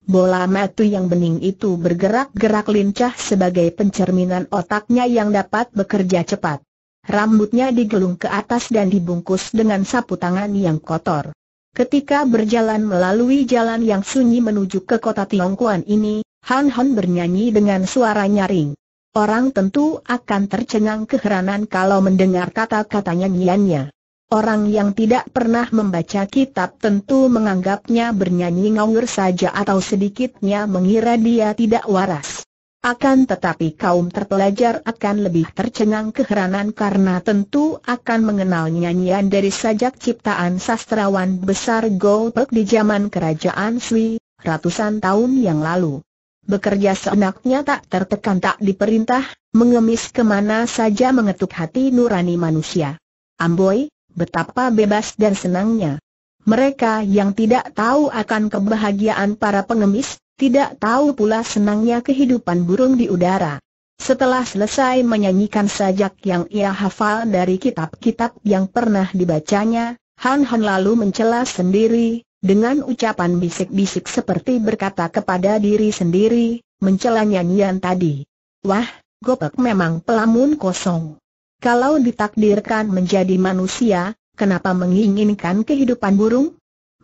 Bola metu yang bening itu bergerak-gerak lincah sebagai pencerminan otaknya yang dapat bekerja cepat. Rambutnya digelung ke atas dan dibungkus dengan sapu tangan yang kotor. Ketika berjalan melalui jalan yang sunyi menuju ke kota Tiongkuan ini, Han Han bernyanyi dengan suara nyaring. Orang tentu akan tercengang keheranan kalau mendengar kata-katanya nyanyiannya. Orang yang tidak pernah membaca kitab tentu menganggapnya bernyanyi ngawur saja atau sedikitnya mengira dia tidak waras. Akan tetapi kaum terpelajar akan lebih tercengang keheranan karena tentu akan mengenal nyanyian dari sajak ciptaan sastrawan besar Golpek di zaman kerajaan Sui, ratusan tahun yang lalu. Bekerja seenaknya tak tertekan tak diperintah, mengemis kemana saja mengetuk hati nurani manusia. Amboi, betapa bebas dan senangnya. Mereka yang tidak tahu akan kebahagiaan para pengemis, tidak tahu pula senangnya kehidupan burung di udara. Setelah selesai menyanyikan sajak yang ia hafal dari kitab-kitab yang pernah dibacanya, Han Han lalu mencela sendiri, dengan ucapan bisik-bisik seperti berkata kepada diri sendiri, mencela nyanyian tadi. Wah, gopek memang pelamun kosong. Kalau ditakdirkan menjadi manusia, kenapa menginginkan kehidupan burung?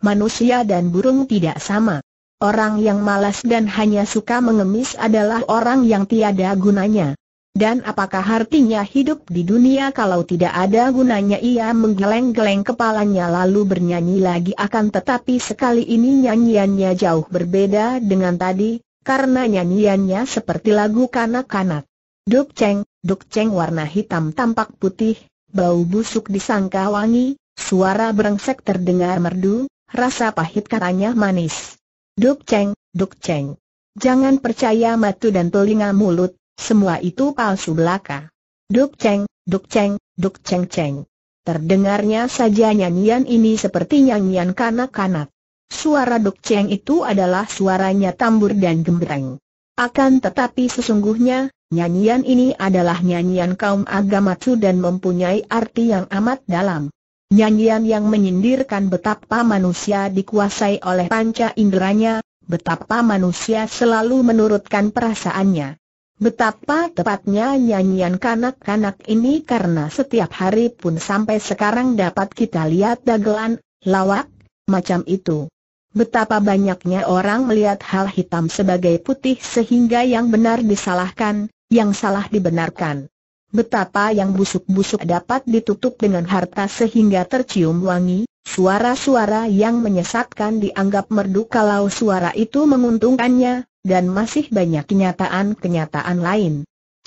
Manusia dan burung tidak sama. Orang yang malas dan hanya suka mengemis adalah orang yang tiada gunanya. Dan apakah artinya hidup di dunia kalau tidak ada gunanya ia menggeleng-geleng kepalanya lalu bernyanyi lagi akan tetapi sekali ini nyanyiannya jauh berbeda dengan tadi, karena nyanyiannya seperti lagu kanak-kanak. Duk Cheng, Duk Cheng warna hitam tampak putih, bau busuk disangka wangi, suara berengsek terdengar merdu, rasa pahit karanya manis. Duk Cheng, Duk Cheng. Jangan percaya matu dan telinga mulut, semua itu palsu belaka. Duk Cheng, Duk Cheng, Duk Cheng Cheng. Terdengarnya saja nyanyian ini seperti nyanyian kanak-kanak. Suara Duk Cheng itu adalah suaranya tambur dan gembreng. Akan tetapi sesungguhnya, Nyanyian ini adalah nyanyian kaum agama Chu dan mempunyai arti yang amat dalam. Nyanyian yang menyindirkan betapa manusia dikuasai oleh panca inderanya, betapa manusia selalu menurutkan perasaannya. Betapa tepatnya nyanyian kanak-kanak ini karena setiap hari pun sampai sekarang dapat kita lihat dagelan, lawak, macam itu. Betapa banyaknya orang melihat hal hitam sebagai putih sehingga yang benar disalahkan, yang salah dibenarkan. Betapa yang busuk-busuk dapat ditutup dengan harta sehingga tercium wangi, suara-suara yang menyesatkan dianggap merdu kalau suara itu menguntungkannya, dan masih banyak kenyataan-kenyataan lain.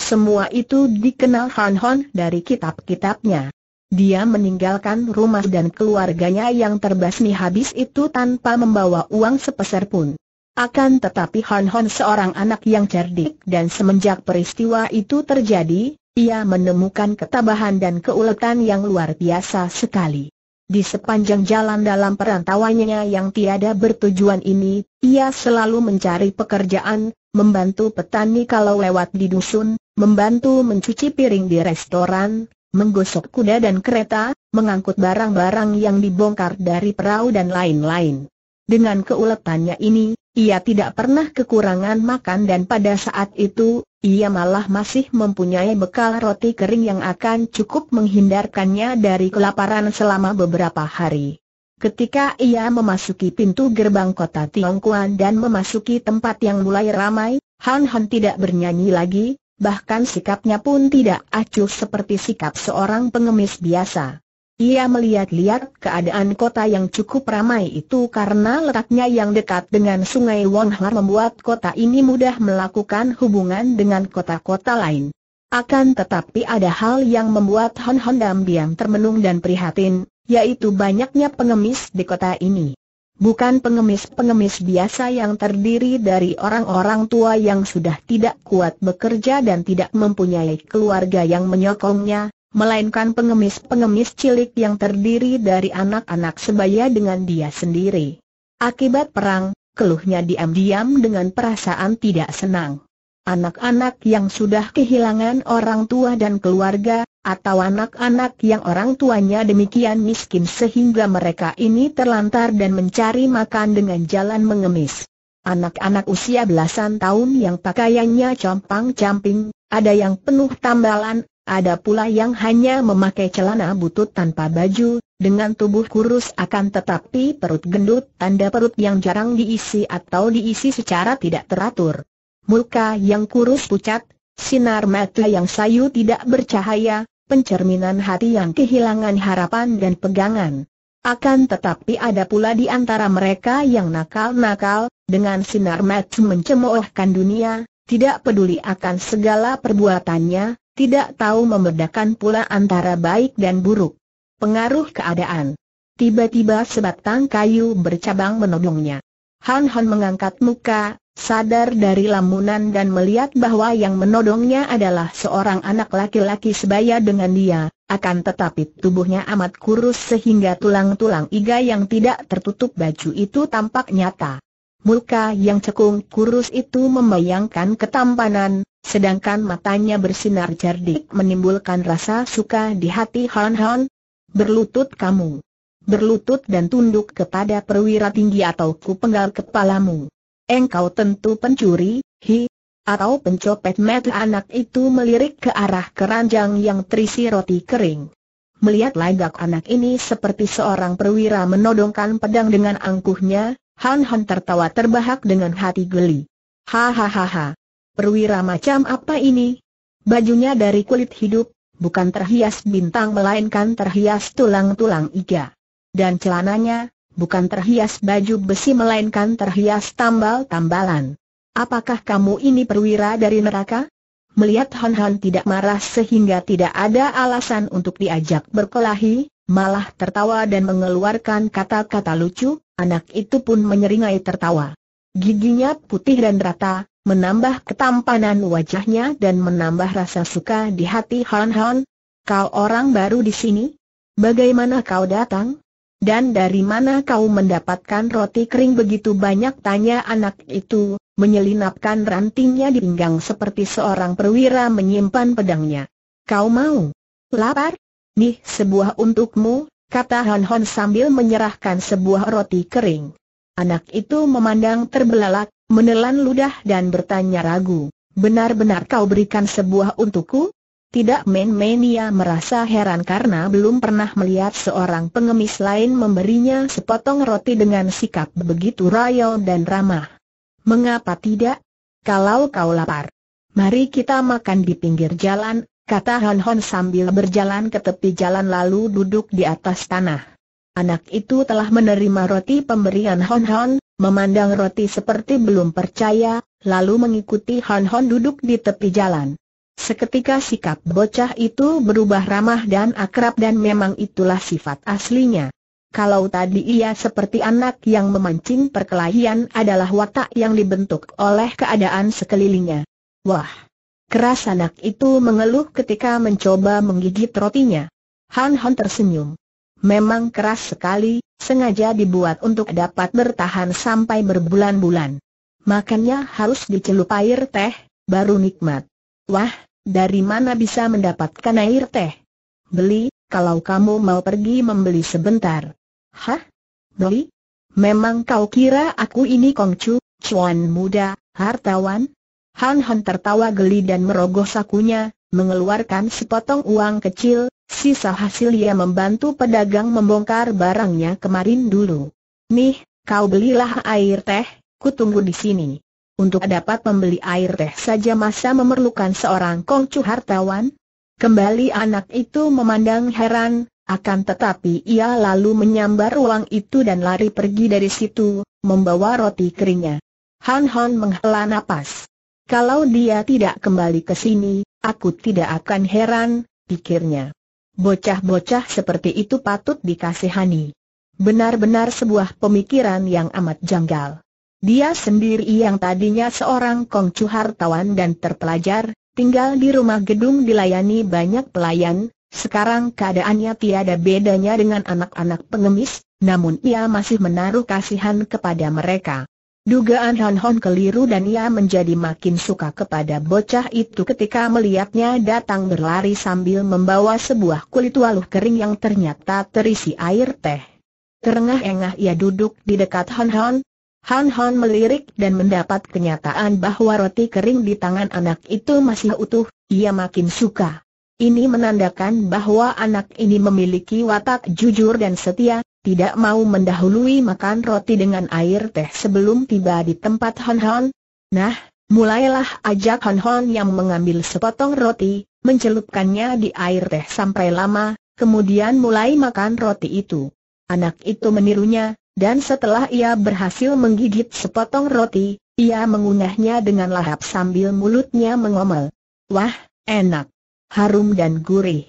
Semua itu dikenal Han Hon dari kitab-kitabnya. Dia meninggalkan rumah dan keluarganya yang terbasmi habis itu tanpa membawa uang sepeser pun. Akan tetapi Hon Hon seorang anak yang cerdik dan semenjak peristiwa itu terjadi, ia menemukan ketabahan dan keuletan yang luar biasa sekali. Di sepanjang jalan dalam perantauannya yang tiada bertujuan ini, ia selalu mencari pekerjaan, membantu petani kalau lewat di dusun, membantu mencuci piring di restoran, menggosok kuda dan kereta, mengangkut barang-barang yang dibongkar dari perahu dan lain-lain. Dengan keuletannya ini, ia tidak pernah kekurangan makan dan pada saat itu, ia malah masih mempunyai bekal roti kering yang akan cukup menghindarkannya dari kelaparan selama beberapa hari. Ketika ia memasuki pintu gerbang kota Tiongkuan dan memasuki tempat yang mulai ramai, Han Han tidak bernyanyi lagi, bahkan sikapnya pun tidak acuh seperti sikap seorang pengemis biasa. Ia melihat-lihat keadaan kota yang cukup ramai itu karena letaknya yang dekat dengan sungai Wanghar membuat kota ini mudah melakukan hubungan dengan kota-kota lain. Akan tetapi ada hal yang membuat Hon Hon diam termenung dan prihatin, yaitu banyaknya pengemis di kota ini. Bukan pengemis-pengemis biasa yang terdiri dari orang-orang tua yang sudah tidak kuat bekerja dan tidak mempunyai keluarga yang menyokongnya, melainkan pengemis-pengemis cilik yang terdiri dari anak-anak sebaya dengan dia sendiri. Akibat perang, keluhnya diam-diam dengan perasaan tidak senang. Anak-anak yang sudah kehilangan orang tua dan keluarga, atau anak-anak yang orang tuanya demikian miskin sehingga mereka ini terlantar dan mencari makan dengan jalan mengemis. Anak-anak usia belasan tahun yang pakaiannya compang-camping, ada yang penuh tambalan, ada pula yang hanya memakai celana butut tanpa baju, dengan tubuh kurus akan tetapi perut gendut tanda perut yang jarang diisi atau diisi secara tidak teratur. Muka yang kurus pucat, sinar mata yang sayu tidak bercahaya, pencerminan hati yang kehilangan harapan dan pegangan. Akan tetapi ada pula di antara mereka yang nakal-nakal, dengan sinar mata mencemoohkan dunia, tidak peduli akan segala perbuatannya, tidak tahu membedakan pula antara baik dan buruk. Pengaruh keadaan. Tiba-tiba sebatang kayu bercabang menodongnya. Han Han mengangkat muka, sadar dari lamunan dan melihat bahwa yang menodongnya adalah seorang anak laki-laki sebaya dengan dia, akan tetapi tubuhnya amat kurus sehingga tulang-tulang iga yang tidak tertutup baju itu tampak nyata. Muka yang cekung kurus itu membayangkan ketampanan, sedangkan matanya bersinar cerdik menimbulkan rasa suka di hati Han Han. Berlutut kamu. Berlutut dan tunduk kepada perwira tinggi atau ku penggal kepalamu. Engkau tentu pencuri, hi, atau pencopet mata anak itu melirik ke arah keranjang yang terisi roti kering. Melihat lagak anak ini seperti seorang perwira menodongkan pedang dengan angkuhnya, Han Han tertawa terbahak dengan hati geli. Hahaha, perwira macam apa ini? Bajunya dari kulit hidup, bukan terhias bintang melainkan terhias tulang-tulang iga. Dan celananya, bukan terhias baju besi melainkan terhias tambal-tambalan. Apakah kamu ini perwira dari neraka? Melihat Han Han tidak marah sehingga tidak ada alasan untuk diajak berkelahi, malah tertawa dan mengeluarkan kata-kata lucu, anak itu pun menyeringai tertawa. Giginya putih dan rata, menambah ketampanan wajahnya dan menambah rasa suka di hati Han Han. Kau orang baru di sini? Bagaimana kau datang? Dan dari mana kau mendapatkan roti kering begitu banyak tanya anak itu, menyelinapkan rantingnya di pinggang seperti seorang perwira menyimpan pedangnya. Kau mau? Lapar? Nih sebuah untukmu, kata Han Han sambil menyerahkan sebuah roti kering. Anak itu memandang terbelalak, menelan ludah dan bertanya ragu, benar-benar kau berikan sebuah untukku? Tidak main-main ia merasa heran karena belum pernah melihat seorang pengemis lain memberinya sepotong roti dengan sikap begitu royal dan ramah. Mengapa tidak? Kalau kau lapar, mari kita makan di pinggir jalan, kata Hon Hon sambil berjalan ke tepi jalan lalu duduk di atas tanah. Anak itu telah menerima roti pemberian Hon Hon, memandang roti seperti belum percaya, lalu mengikuti Hon Hon duduk di tepi jalan. Seketika sikap bocah itu berubah ramah dan akrab dan memang itulah sifat aslinya. Kalau tadi ia seperti anak yang memancing perkelahian adalah watak yang dibentuk oleh keadaan sekelilingnya. Wah! Keras anak itu mengeluh ketika mencoba menggigit rotinya. Han Han tersenyum memang keras sekali, sengaja dibuat untuk dapat bertahan sampai berbulan-bulan. Makannya harus dicelup air teh, baru nikmat. Wah, dari mana bisa mendapatkan air teh? Beli, kalau kamu mau pergi membeli sebentar. Hah? Beli? Memang kau kira aku ini kongcu, cuan muda, hartawan? Han Han tertawa geli dan merogoh sakunya, mengeluarkan sepotong uang kecil, sisa hasil ia membantu pedagang membongkar barangnya kemarin dulu. Nih, kau belilah air teh, kutunggu di sini. Untuk dapat membeli air teh saja masa memerlukan seorang kongcu hartawan? Kembali anak itu memandang heran, akan tetapi ia lalu menyambar uang itu dan lari pergi dari situ, membawa roti keringnya. Han Han menghela napas. Kalau dia tidak kembali ke sini, aku tidak akan heran, pikirnya. Bocah-bocah seperti itu patut dikasihani. Benar-benar sebuah pemikiran yang amat janggal. Dia sendiri yang tadinya seorang kongcu hartawan dan terpelajar, tinggal di rumah gedung dilayani banyak pelayan, sekarang keadaannya tiada bedanya dengan anak-anak pengemis, namun ia masih menaruh kasihan kepada mereka. Dugaan Han Hon keliru dan ia menjadi makin suka kepada bocah itu ketika melihatnya datang berlari sambil membawa sebuah kulit waluh kering yang ternyata terisi air teh. Terengah-engah ia duduk di dekat Han Hon. Han Hon melirik dan mendapat kenyataan bahwa roti kering di tangan anak itu masih utuh, ia makin suka. Ini menandakan bahwa anak ini memiliki watak jujur dan setia, tidak mau mendahului makan roti dengan air teh sebelum tiba di tempat Hon Hon. Nah, mulailah ajak Hon Hon yang mengambil sepotong roti, mencelupkannya di air teh sampai lama, kemudian mulai makan roti itu. Anak itu menirunya, dan setelah ia berhasil menggigit sepotong roti, ia mengunyahnya dengan lahap sambil mulutnya mengomel. Wah, enak, harum dan gurih.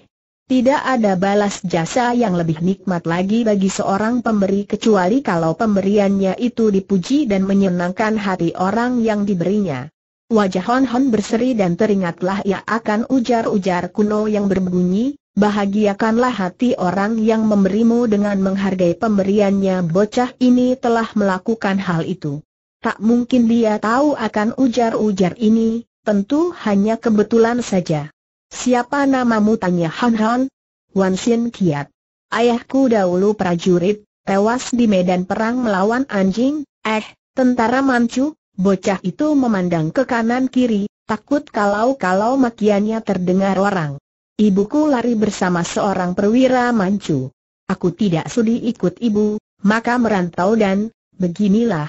Tidak ada balas jasa yang lebih nikmat lagi bagi seorang pemberi kecuali kalau pemberiannya itu dipuji dan menyenangkan hati orang yang diberinya. Wajah Hon Hon berseri dan teringatlah ia akan ujar-ujar kuno yang berbunyi, bahagiakanlah hati orang yang memberimu dengan menghargai pemberiannya bocah ini telah melakukan hal itu. Tak mungkin dia tahu akan ujar-ujar ini, tentu hanya kebetulan saja. Siapa namamu tanya Han Han? Wan Xin Kiat. Ayahku dahulu prajurit, tewas di medan perang melawan anjing, eh, tentara mancu, bocah itu memandang ke kanan kiri, takut kalau-kalau makiannya terdengar orang. Ibuku lari bersama seorang perwira mancu. Aku tidak sudi ikut ibu, maka merantau dan, beginilah.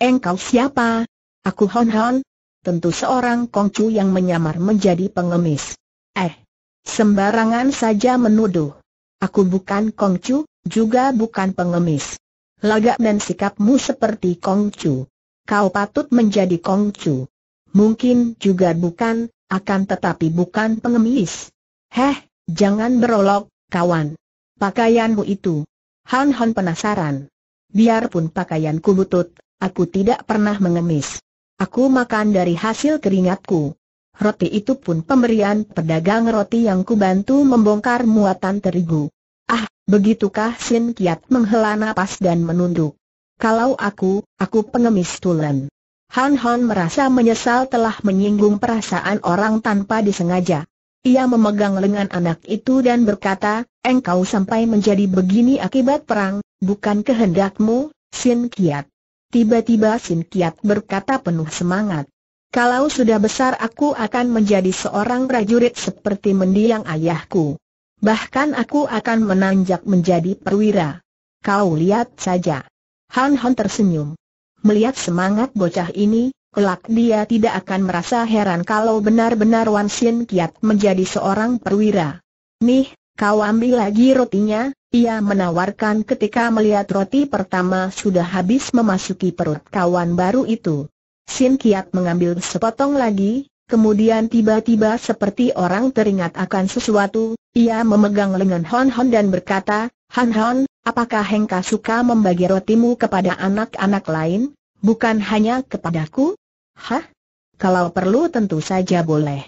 Engkau siapa? Aku Hon Hon. Tentu seorang kongcu yang menyamar menjadi pengemis. Eh, sembarangan saja menuduh. Aku bukan Kongcu, juga bukan pengemis. Lagak dan sikapmu seperti Kongcu. Kau patut menjadi Kongcu. Mungkin juga bukan, akan tetapi bukan pengemis. Heh, jangan berolok, kawan. Pakaianmu itu. Han Han penasaran. Biarpun pakaianku butut, aku tidak pernah mengemis. Aku makan dari hasil keringatku. Roti itu pun pemberian pedagang roti yang kubantu membongkar muatan terigu. Ah, begitukah Sin Kiat menghela napas dan menunduk. Kalau aku, aku pengemis tulen. Han Han merasa menyesal telah menyinggung perasaan orang tanpa disengaja. Ia memegang lengan anak itu dan berkata, engkau sampai menjadi begini akibat perang, bukan kehendakmu, Sin Kiat. Tiba-tiba Sin Kiat berkata penuh semangat. Kalau sudah besar aku akan menjadi seorang prajurit seperti mendiang ayahku. Bahkan aku akan menanjak menjadi perwira. Kau lihat saja. Han Han tersenyum. Melihat semangat bocah ini, kelak dia tidak akan merasa heran kalau benar-benar Wan Kiat menjadi seorang perwira. Nih, kau ambil lagi rotinya, ia menawarkan ketika melihat roti pertama sudah habis memasuki perut kawan baru itu. Sin Kiat mengambil sepotong lagi, kemudian tiba-tiba seperti orang teringat akan sesuatu, ia memegang lengan Hon Hon dan berkata, Han Hon, apakah Hengka suka membagi rotimu kepada anak-anak lain, bukan hanya kepadaku? Hah? Kalau perlu tentu saja boleh.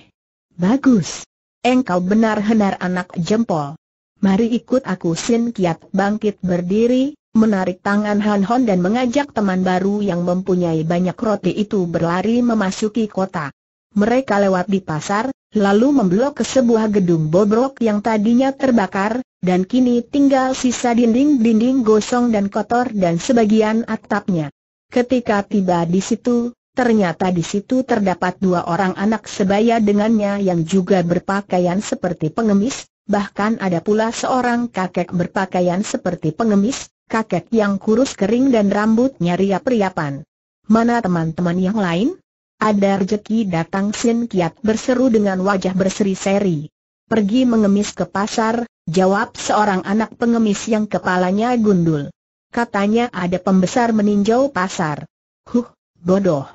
Bagus. Engkau benar-benar anak jempol. Mari ikut aku Sin Kiat bangkit berdiri, menarik tangan Han Hon dan mengajak teman baru yang mempunyai banyak roti itu berlari memasuki kota. Mereka lewat di pasar, lalu memblok ke sebuah gedung bobrok yang tadinya terbakar, dan kini tinggal sisa dinding-dinding gosong dan kotor dan sebagian atapnya. Ketika tiba di situ, ternyata di situ terdapat dua orang anak sebaya dengannya yang juga berpakaian seperti pengemis, bahkan ada pula seorang kakek berpakaian seperti pengemis, kakek yang kurus kering dan rambutnya riap-riapan. Mana teman-teman yang lain? Ada rejeki datang Sin Kiat berseru dengan wajah berseri-seri. Pergi mengemis ke pasar, jawab seorang anak pengemis yang kepalanya gundul. Katanya ada pembesar meninjau pasar. Huh, bodoh.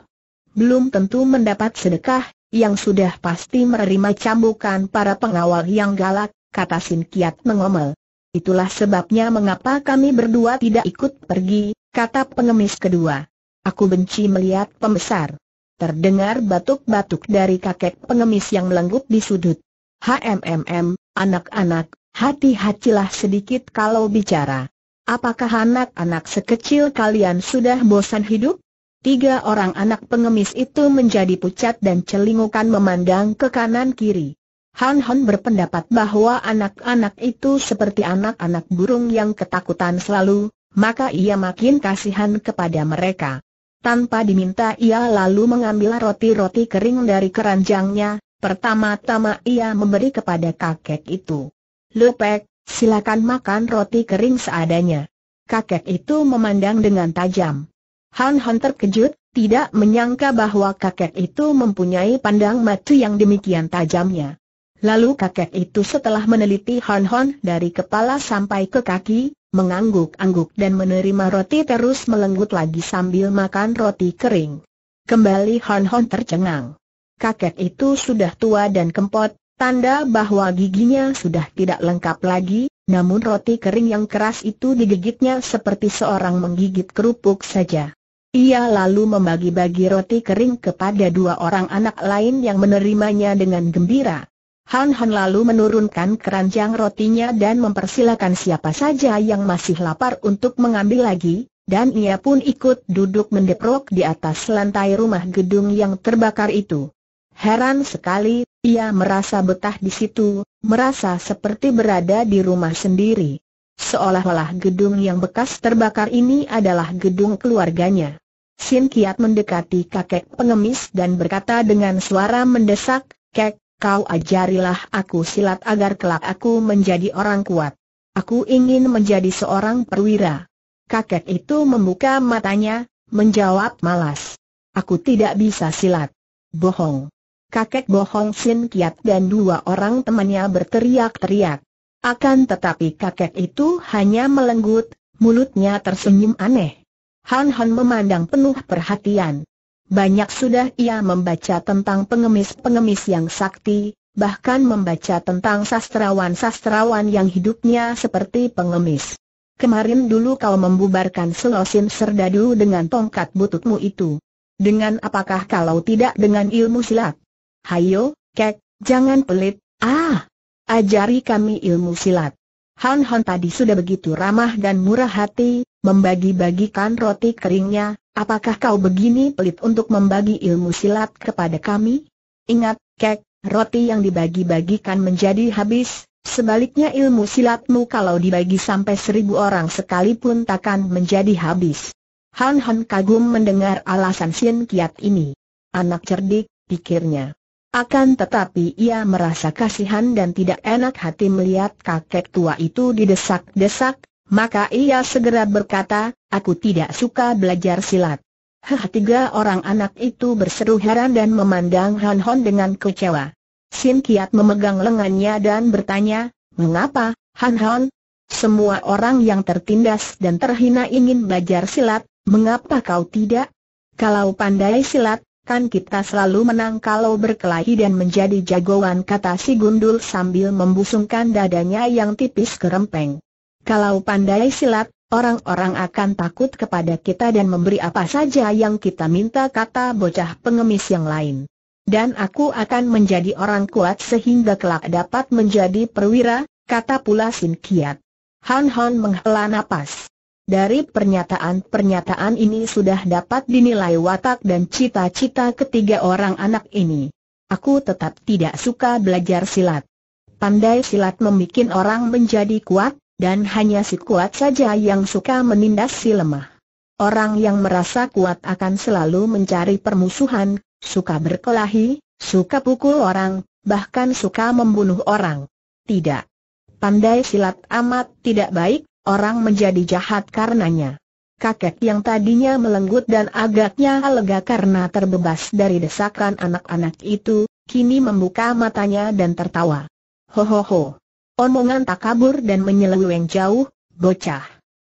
Belum tentu mendapat sedekah, yang sudah pasti menerima cambukan para pengawal yang galak, kata Sin Kiat mengomel. Itulah sebabnya mengapa kami berdua tidak ikut pergi, kata pengemis kedua. Aku benci melihat pembesar. Terdengar batuk-batuk dari kakek pengemis yang melenggut di sudut. HMMM, anak-anak, hati-hatilah sedikit kalau bicara. Apakah anak-anak sekecil kalian sudah bosan hidup? Tiga orang anak pengemis itu menjadi pucat dan celingukan memandang ke kanan kiri. Han Hon berpendapat bahwa anak-anak itu seperti anak-anak burung yang ketakutan selalu, maka ia makin kasihan kepada mereka. Tanpa diminta ia lalu mengambil roti-roti kering dari keranjangnya, pertama-tama ia memberi kepada kakek itu. Lepek, silakan makan roti kering seadanya. Kakek itu memandang dengan tajam. Han Han terkejut, tidak menyangka bahwa kakek itu mempunyai pandang mata yang demikian tajamnya. Lalu kakek itu setelah meneliti Hon Hon dari kepala sampai ke kaki, mengangguk-angguk dan menerima roti terus melenggut lagi sambil makan roti kering. Kembali Hon Hon tercengang. Kakek itu sudah tua dan kempot, tanda bahwa giginya sudah tidak lengkap lagi, namun roti kering yang keras itu digigitnya seperti seorang menggigit kerupuk saja. Ia lalu membagi-bagi roti kering kepada dua orang anak lain yang menerimanya dengan gembira. Han Han lalu menurunkan keranjang rotinya dan mempersilakan siapa saja yang masih lapar untuk mengambil lagi, dan ia pun ikut duduk mendeprok di atas lantai rumah gedung yang terbakar itu. Heran sekali, ia merasa betah di situ, merasa seperti berada di rumah sendiri. Seolah-olah gedung yang bekas terbakar ini adalah gedung keluarganya. Sin Kiat mendekati kakek pengemis dan berkata dengan suara mendesak, Kek, kau ajarilah aku silat agar kelak aku menjadi orang kuat. Aku ingin menjadi seorang perwira. Kakek itu membuka matanya, menjawab malas. Aku tidak bisa silat. Bohong. Kakek bohong Sin Kiat dan dua orang temannya berteriak-teriak. Akan tetapi kakek itu hanya melenggut, mulutnya tersenyum aneh. Han Han memandang penuh perhatian. Banyak sudah ia membaca tentang pengemis-pengemis yang sakti, bahkan membaca tentang sastrawan-sastrawan yang hidupnya seperti pengemis. Kemarin dulu kau membubarkan selosin serdadu dengan tongkat bututmu itu. Dengan apakah kalau tidak dengan ilmu silat? Hayo, kek, jangan pelit, ah! Ajari kami ilmu silat. Han Han tadi sudah begitu ramah dan murah hati, membagi-bagikan roti keringnya, apakah kau begini pelit untuk membagi ilmu silat kepada kami? Ingat, kek, roti yang dibagi-bagikan menjadi habis, sebaliknya ilmu silatmu kalau dibagi sampai seribu orang sekalipun takkan menjadi habis. Han Han kagum mendengar alasan Sien Kiat ini. Anak cerdik, pikirnya. Akan tetapi ia merasa kasihan dan tidak enak hati melihat kakek tua itu didesak-desak, maka ia segera berkata, aku tidak suka belajar silat. Hah tiga orang anak itu berseru heran dan memandang Han Hon dengan kecewa. Sin Kiat memegang lengannya dan bertanya, mengapa, Han Hon? Semua orang yang tertindas dan terhina ingin belajar silat, mengapa kau tidak? Kalau pandai silat, kan kita selalu menang kalau berkelahi dan menjadi jagoan kata si gundul sambil membusungkan dadanya yang tipis kerempeng. Kalau pandai silat, orang-orang akan takut kepada kita dan memberi apa saja yang kita minta kata bocah pengemis yang lain. Dan aku akan menjadi orang kuat sehingga kelak dapat menjadi perwira, kata pula Sin Kiat. Han Han menghela napas. Dari pernyataan-pernyataan ini sudah dapat dinilai watak dan cita-cita ketiga orang anak ini. Aku tetap tidak suka belajar silat. Pandai silat membuat orang menjadi kuat, dan hanya si kuat saja yang suka menindas si lemah. Orang yang merasa kuat akan selalu mencari permusuhan, suka berkelahi, suka pukul orang, bahkan suka membunuh orang. Tidak. Pandai silat amat tidak baik, orang menjadi jahat karenanya. Kakek yang tadinya melenggut dan agaknya lega karena terbebas dari desakan anak-anak itu, kini membuka matanya dan tertawa. Hohoho. Omongan tak kabur dan menyeleweng jauh, bocah.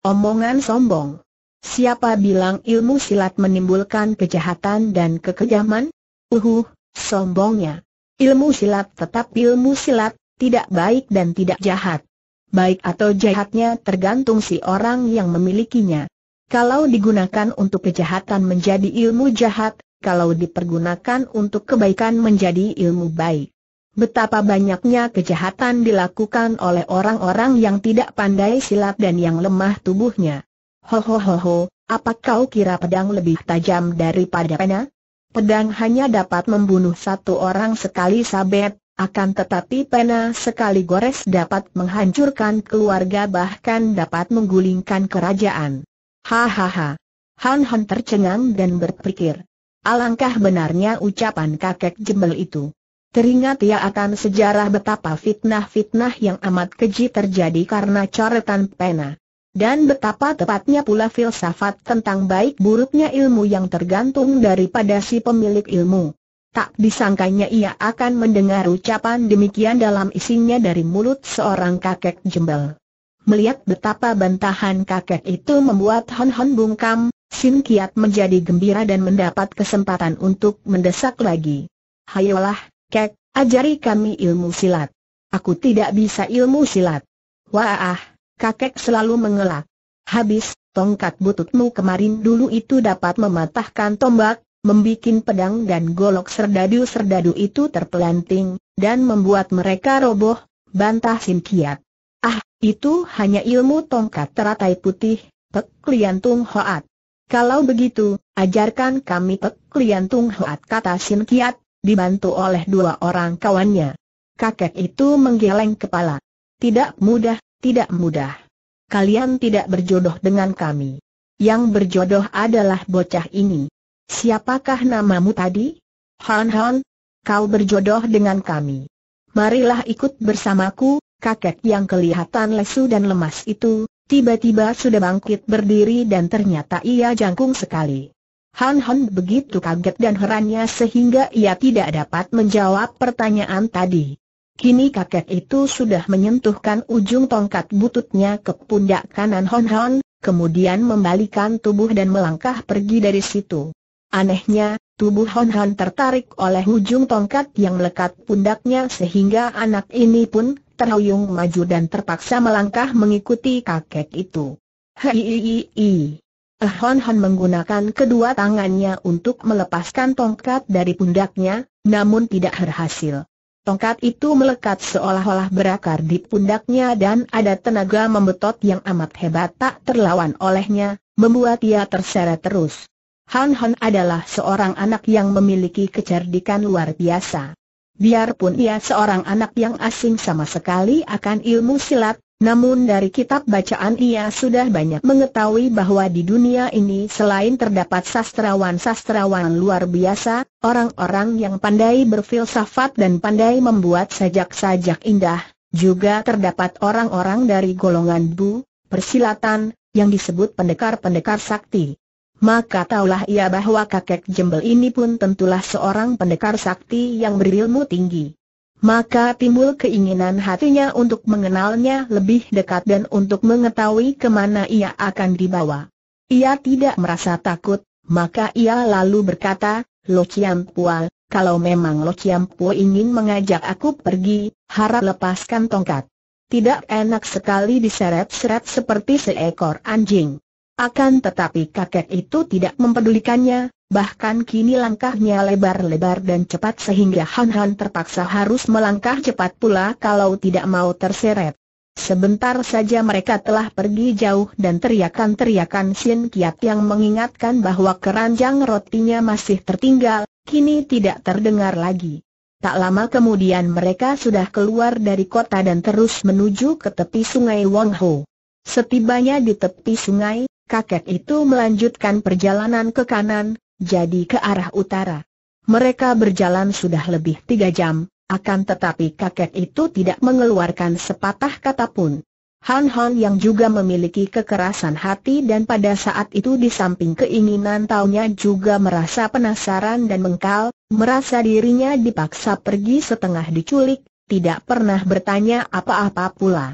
Omongan sombong. Siapa bilang ilmu silat menimbulkan kejahatan dan kekejaman? Uhuh, sombongnya. Ilmu silat tetap ilmu silat, tidak baik dan tidak jahat. Baik atau jahatnya tergantung si orang yang memilikinya. Kalau digunakan untuk kejahatan menjadi ilmu jahat, kalau dipergunakan untuk kebaikan menjadi ilmu baik betapa banyaknya kejahatan dilakukan oleh orang-orang yang tidak pandai silat dan yang lemah tubuhnya. Ho ho ho ho, apa kau kira pedang lebih tajam daripada pena? Pedang hanya dapat membunuh satu orang sekali sabet, akan tetapi pena sekali gores dapat menghancurkan keluarga bahkan dapat menggulingkan kerajaan. Hahaha. Han Han tercengang dan berpikir. Alangkah benarnya ucapan kakek jembel itu. Teringat ia akan sejarah betapa fitnah-fitnah yang amat keji terjadi karena coretan pena. Dan betapa tepatnya pula filsafat tentang baik buruknya ilmu yang tergantung daripada si pemilik ilmu. Tak disangkanya ia akan mendengar ucapan demikian dalam isinya dari mulut seorang kakek jembel. Melihat betapa bantahan kakek itu membuat Hon Hon bungkam, Sin Kiat menjadi gembira dan mendapat kesempatan untuk mendesak lagi. Hayolah, Kek, ajari kami ilmu silat. Aku tidak bisa ilmu silat. Wah, kakek selalu mengelak. Habis, tongkat bututmu kemarin dulu itu dapat mematahkan tombak, membuat pedang dan golok serdadu-serdadu itu terpelanting, dan membuat mereka roboh, bantah Sin Kiat. Ah, itu hanya ilmu tongkat teratai putih, pek liantung hoat. Kalau begitu, ajarkan kami pek liantung hoat kata Sin Kiat, dibantu oleh dua orang kawannya. Kakek itu menggeleng kepala. Tidak mudah, tidak mudah. Kalian tidak berjodoh dengan kami. Yang berjodoh adalah bocah ini. Siapakah namamu tadi? Han Han, kau berjodoh dengan kami. Marilah ikut bersamaku, kakek yang kelihatan lesu dan lemas itu, tiba-tiba sudah bangkit berdiri dan ternyata ia jangkung sekali. Han Han begitu kaget dan herannya sehingga ia tidak dapat menjawab pertanyaan tadi. Kini kakek itu sudah menyentuhkan ujung tongkat bututnya ke pundak kanan Han Han, kemudian membalikan tubuh dan melangkah pergi dari situ. Anehnya, tubuh Hon Han tertarik oleh ujung tongkat yang melekat pundaknya sehingga anak ini pun terhuyung maju dan terpaksa melangkah mengikuti kakek itu. Hei, Hon Han menggunakan kedua tangannya untuk melepaskan tongkat dari pundaknya, namun tidak berhasil. Tongkat itu melekat seolah-olah berakar di pundaknya dan ada tenaga membetot yang amat hebat tak terlawan olehnya, membuat ia terseret terus. Han Han adalah seorang anak yang memiliki kecerdikan luar biasa. Biarpun ia seorang anak yang asing sama sekali akan ilmu silat, namun dari kitab bacaan ia sudah banyak mengetahui bahwa di dunia ini selain terdapat sastrawan-sastrawan luar biasa, orang-orang yang pandai berfilsafat dan pandai membuat sajak-sajak indah, juga terdapat orang-orang dari golongan bu, persilatan, yang disebut pendekar-pendekar sakti. Maka taulah ia bahwa kakek jembel ini pun tentulah seorang pendekar sakti yang berilmu tinggi maka timbul keinginan hatinya untuk mengenalnya lebih dekat dan untuk mengetahui kemana ia akan dibawa. Ia tidak merasa takut, maka ia lalu berkata, Lo Chiam Pual, kalau memang Lo Chiam Pual ingin mengajak aku pergi, harap lepaskan tongkat. Tidak enak sekali diseret-seret seperti seekor anjing. Akan tetapi kakek itu tidak mempedulikannya, bahkan kini langkahnya lebar-lebar dan cepat sehingga Han Han terpaksa harus melangkah cepat pula kalau tidak mau terseret. Sebentar saja mereka telah pergi jauh dan teriakan-teriakan Sin Kiat yang mengingatkan bahwa keranjang rotinya masih tertinggal, kini tidak terdengar lagi. Tak lama kemudian mereka sudah keluar dari kota dan terus menuju ke tepi sungai Wang Ho. Setibanya di tepi sungai, kakek itu melanjutkan perjalanan ke kanan, jadi ke arah utara. Mereka berjalan sudah lebih tiga jam, akan tetapi kakek itu tidak mengeluarkan sepatah kata pun. Han Han yang juga memiliki kekerasan hati dan pada saat itu di samping keinginan taunya juga merasa penasaran dan mengkal, merasa dirinya dipaksa pergi setengah diculik, tidak pernah bertanya apa-apa pula.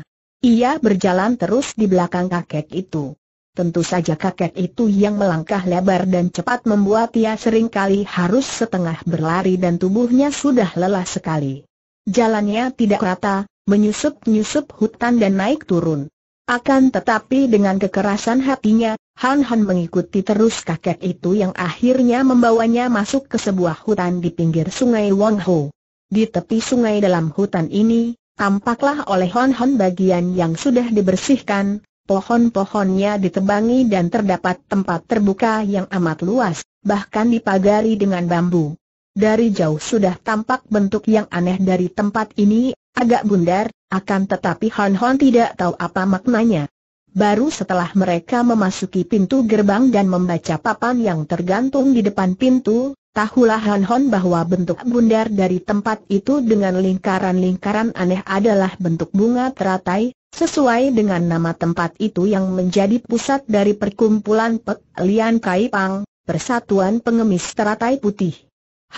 Ia berjalan terus di belakang kakek itu. Tentu saja kakek itu yang melangkah lebar dan cepat membuat ia seringkali harus setengah berlari dan tubuhnya sudah lelah sekali. Jalannya tidak rata, menyusup-nyusup hutan dan naik turun. Akan tetapi dengan kekerasan hatinya, Han Han mengikuti terus kakek itu yang akhirnya membawanya masuk ke sebuah hutan di pinggir sungai Wong Ho. Di tepi sungai dalam hutan ini, tampaklah oleh Han Han bagian yang sudah dibersihkan, Pohon-pohonnya ditebangi dan terdapat tempat terbuka yang amat luas, bahkan dipagari dengan bambu. Dari jauh sudah tampak bentuk yang aneh dari tempat ini, agak bundar, akan tetapi Hon Hon tidak tahu apa maknanya. Baru setelah mereka memasuki pintu gerbang dan membaca papan yang tergantung di depan pintu, tahulah Hon Hon bahwa bentuk bundar dari tempat itu dengan lingkaran-lingkaran aneh adalah bentuk bunga teratai, Sesuai dengan nama tempat itu yang menjadi pusat dari perkumpulan Pek Lian Kai Pang, Persatuan Pengemis Teratai Putih.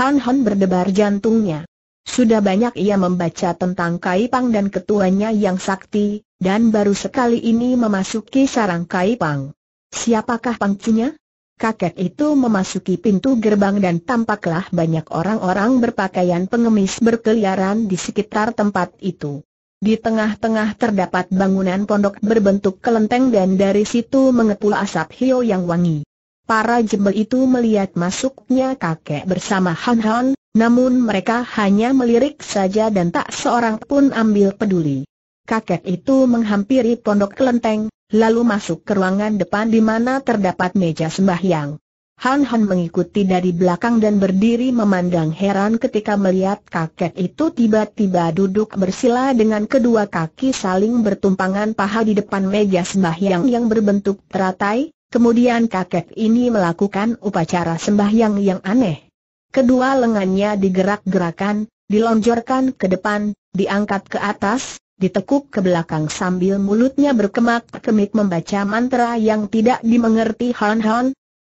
Han Han berdebar jantungnya. Sudah banyak ia membaca tentang Kai Pang dan ketuanya yang sakti, dan baru sekali ini memasuki sarang Kai Pang. Siapakah pangcunya? Kakek itu memasuki pintu gerbang dan tampaklah banyak orang-orang berpakaian pengemis berkeliaran di sekitar tempat itu. Di tengah-tengah terdapat bangunan pondok berbentuk kelenteng dan dari situ mengepul asap hio yang wangi. Para jembel itu melihat masuknya kakek bersama Han Han, namun mereka hanya melirik saja dan tak seorang pun ambil peduli. Kakek itu menghampiri pondok kelenteng, lalu masuk ke ruangan depan di mana terdapat meja sembahyang. Han Han mengikuti dari belakang dan berdiri memandang heran ketika melihat kakek itu tiba-tiba duduk bersila dengan kedua kaki saling bertumpangan paha di depan meja sembahyang yang berbentuk teratai, kemudian kakek ini melakukan upacara sembahyang yang aneh. Kedua lengannya digerak-gerakan, dilonjorkan ke depan, diangkat ke atas, ditekuk ke belakang sambil mulutnya berkemak-kemik membaca mantra yang tidak dimengerti Han Han,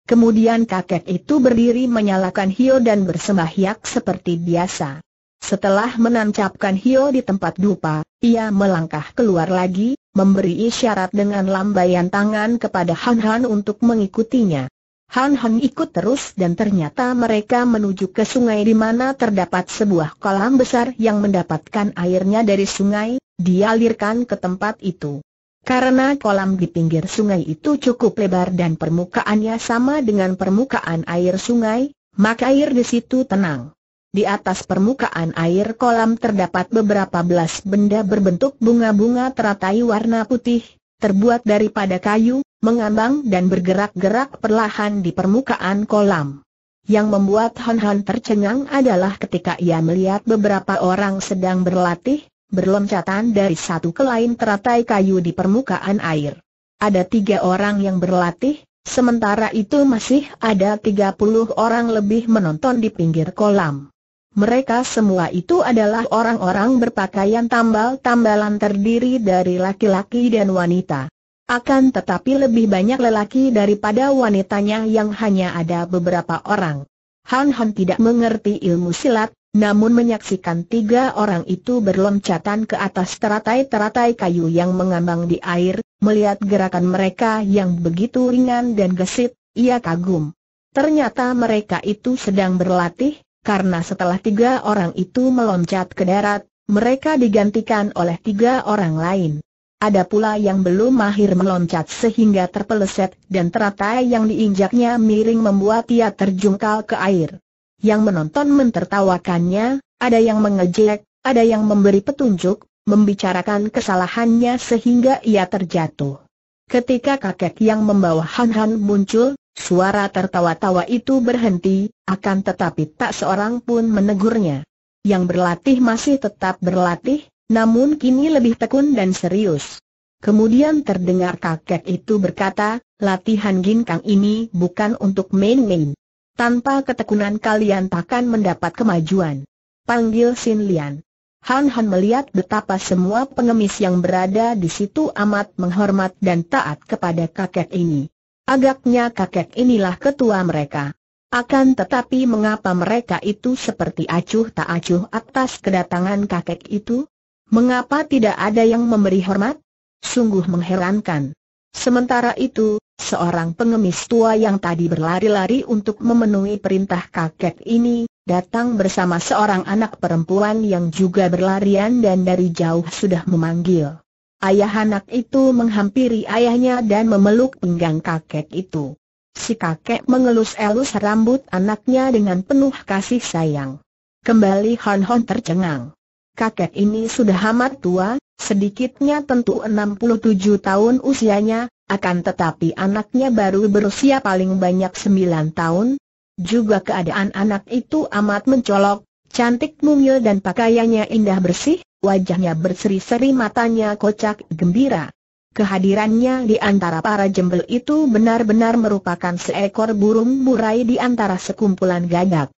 Kemudian kakek itu berdiri menyalakan hio dan bersembahyak seperti biasa. Setelah menancapkan hio di tempat dupa, ia melangkah keluar lagi, memberi isyarat dengan lambaian tangan kepada Han Han untuk mengikutinya. Han Han ikut terus dan ternyata mereka menuju ke sungai di mana terdapat sebuah kolam besar yang mendapatkan airnya dari sungai, dialirkan ke tempat itu. Karena kolam di pinggir sungai itu cukup lebar dan permukaannya sama dengan permukaan air sungai, maka air di situ tenang. Di atas permukaan air kolam terdapat beberapa belas benda berbentuk bunga-bunga teratai warna putih, terbuat daripada kayu, mengambang dan bergerak-gerak perlahan di permukaan kolam. Yang membuat Hon Hon tercengang adalah ketika ia melihat beberapa orang sedang berlatih, berloncatan dari satu ke lain teratai kayu di permukaan air. Ada tiga orang yang berlatih, sementara itu masih ada tiga puluh orang lebih menonton di pinggir kolam. Mereka semua itu adalah orang-orang berpakaian tambal-tambalan terdiri dari laki-laki dan wanita. Akan tetapi lebih banyak lelaki daripada wanitanya yang hanya ada beberapa orang. Han Han tidak mengerti ilmu silat, namun menyaksikan tiga orang itu berloncatan ke atas teratai-teratai kayu yang mengambang di air, melihat gerakan mereka yang begitu ringan dan gesit, ia kagum. Ternyata mereka itu sedang berlatih, karena setelah tiga orang itu meloncat ke darat, mereka digantikan oleh tiga orang lain. Ada pula yang belum mahir meloncat sehingga terpeleset dan teratai yang diinjaknya miring membuat ia terjungkal ke air yang menonton mentertawakannya, ada yang mengejek, ada yang memberi petunjuk, membicarakan kesalahannya sehingga ia terjatuh. Ketika kakek yang membawa Han Han muncul, suara tertawa-tawa itu berhenti, akan tetapi tak seorang pun menegurnya. Yang berlatih masih tetap berlatih, namun kini lebih tekun dan serius. Kemudian terdengar kakek itu berkata, latihan ginkang ini bukan untuk main-main. Tanpa ketekunan kalian takkan mendapat kemajuan. Panggil Sin Lian. Han Han melihat betapa semua pengemis yang berada di situ amat menghormat dan taat kepada kakek ini. Agaknya kakek inilah ketua mereka. Akan tetapi mengapa mereka itu seperti acuh tak acuh atas kedatangan kakek itu? Mengapa tidak ada yang memberi hormat? Sungguh mengherankan. Sementara itu, Seorang pengemis tua yang tadi berlari-lari untuk memenuhi perintah kakek ini, datang bersama seorang anak perempuan yang juga berlarian dan dari jauh sudah memanggil. Ayah anak itu menghampiri ayahnya dan memeluk pinggang kakek itu. Si kakek mengelus-elus rambut anaknya dengan penuh kasih sayang. Kembali Hon Hon tercengang. Kakek ini sudah amat tua, Sedikitnya tentu 67 tahun usianya, akan tetapi anaknya baru berusia paling banyak 9 tahun. Juga keadaan anak itu amat mencolok, cantik mungil dan pakaiannya indah bersih, wajahnya berseri-seri matanya kocak gembira. Kehadirannya di antara para jembel itu benar-benar merupakan seekor burung murai di antara sekumpulan gagak.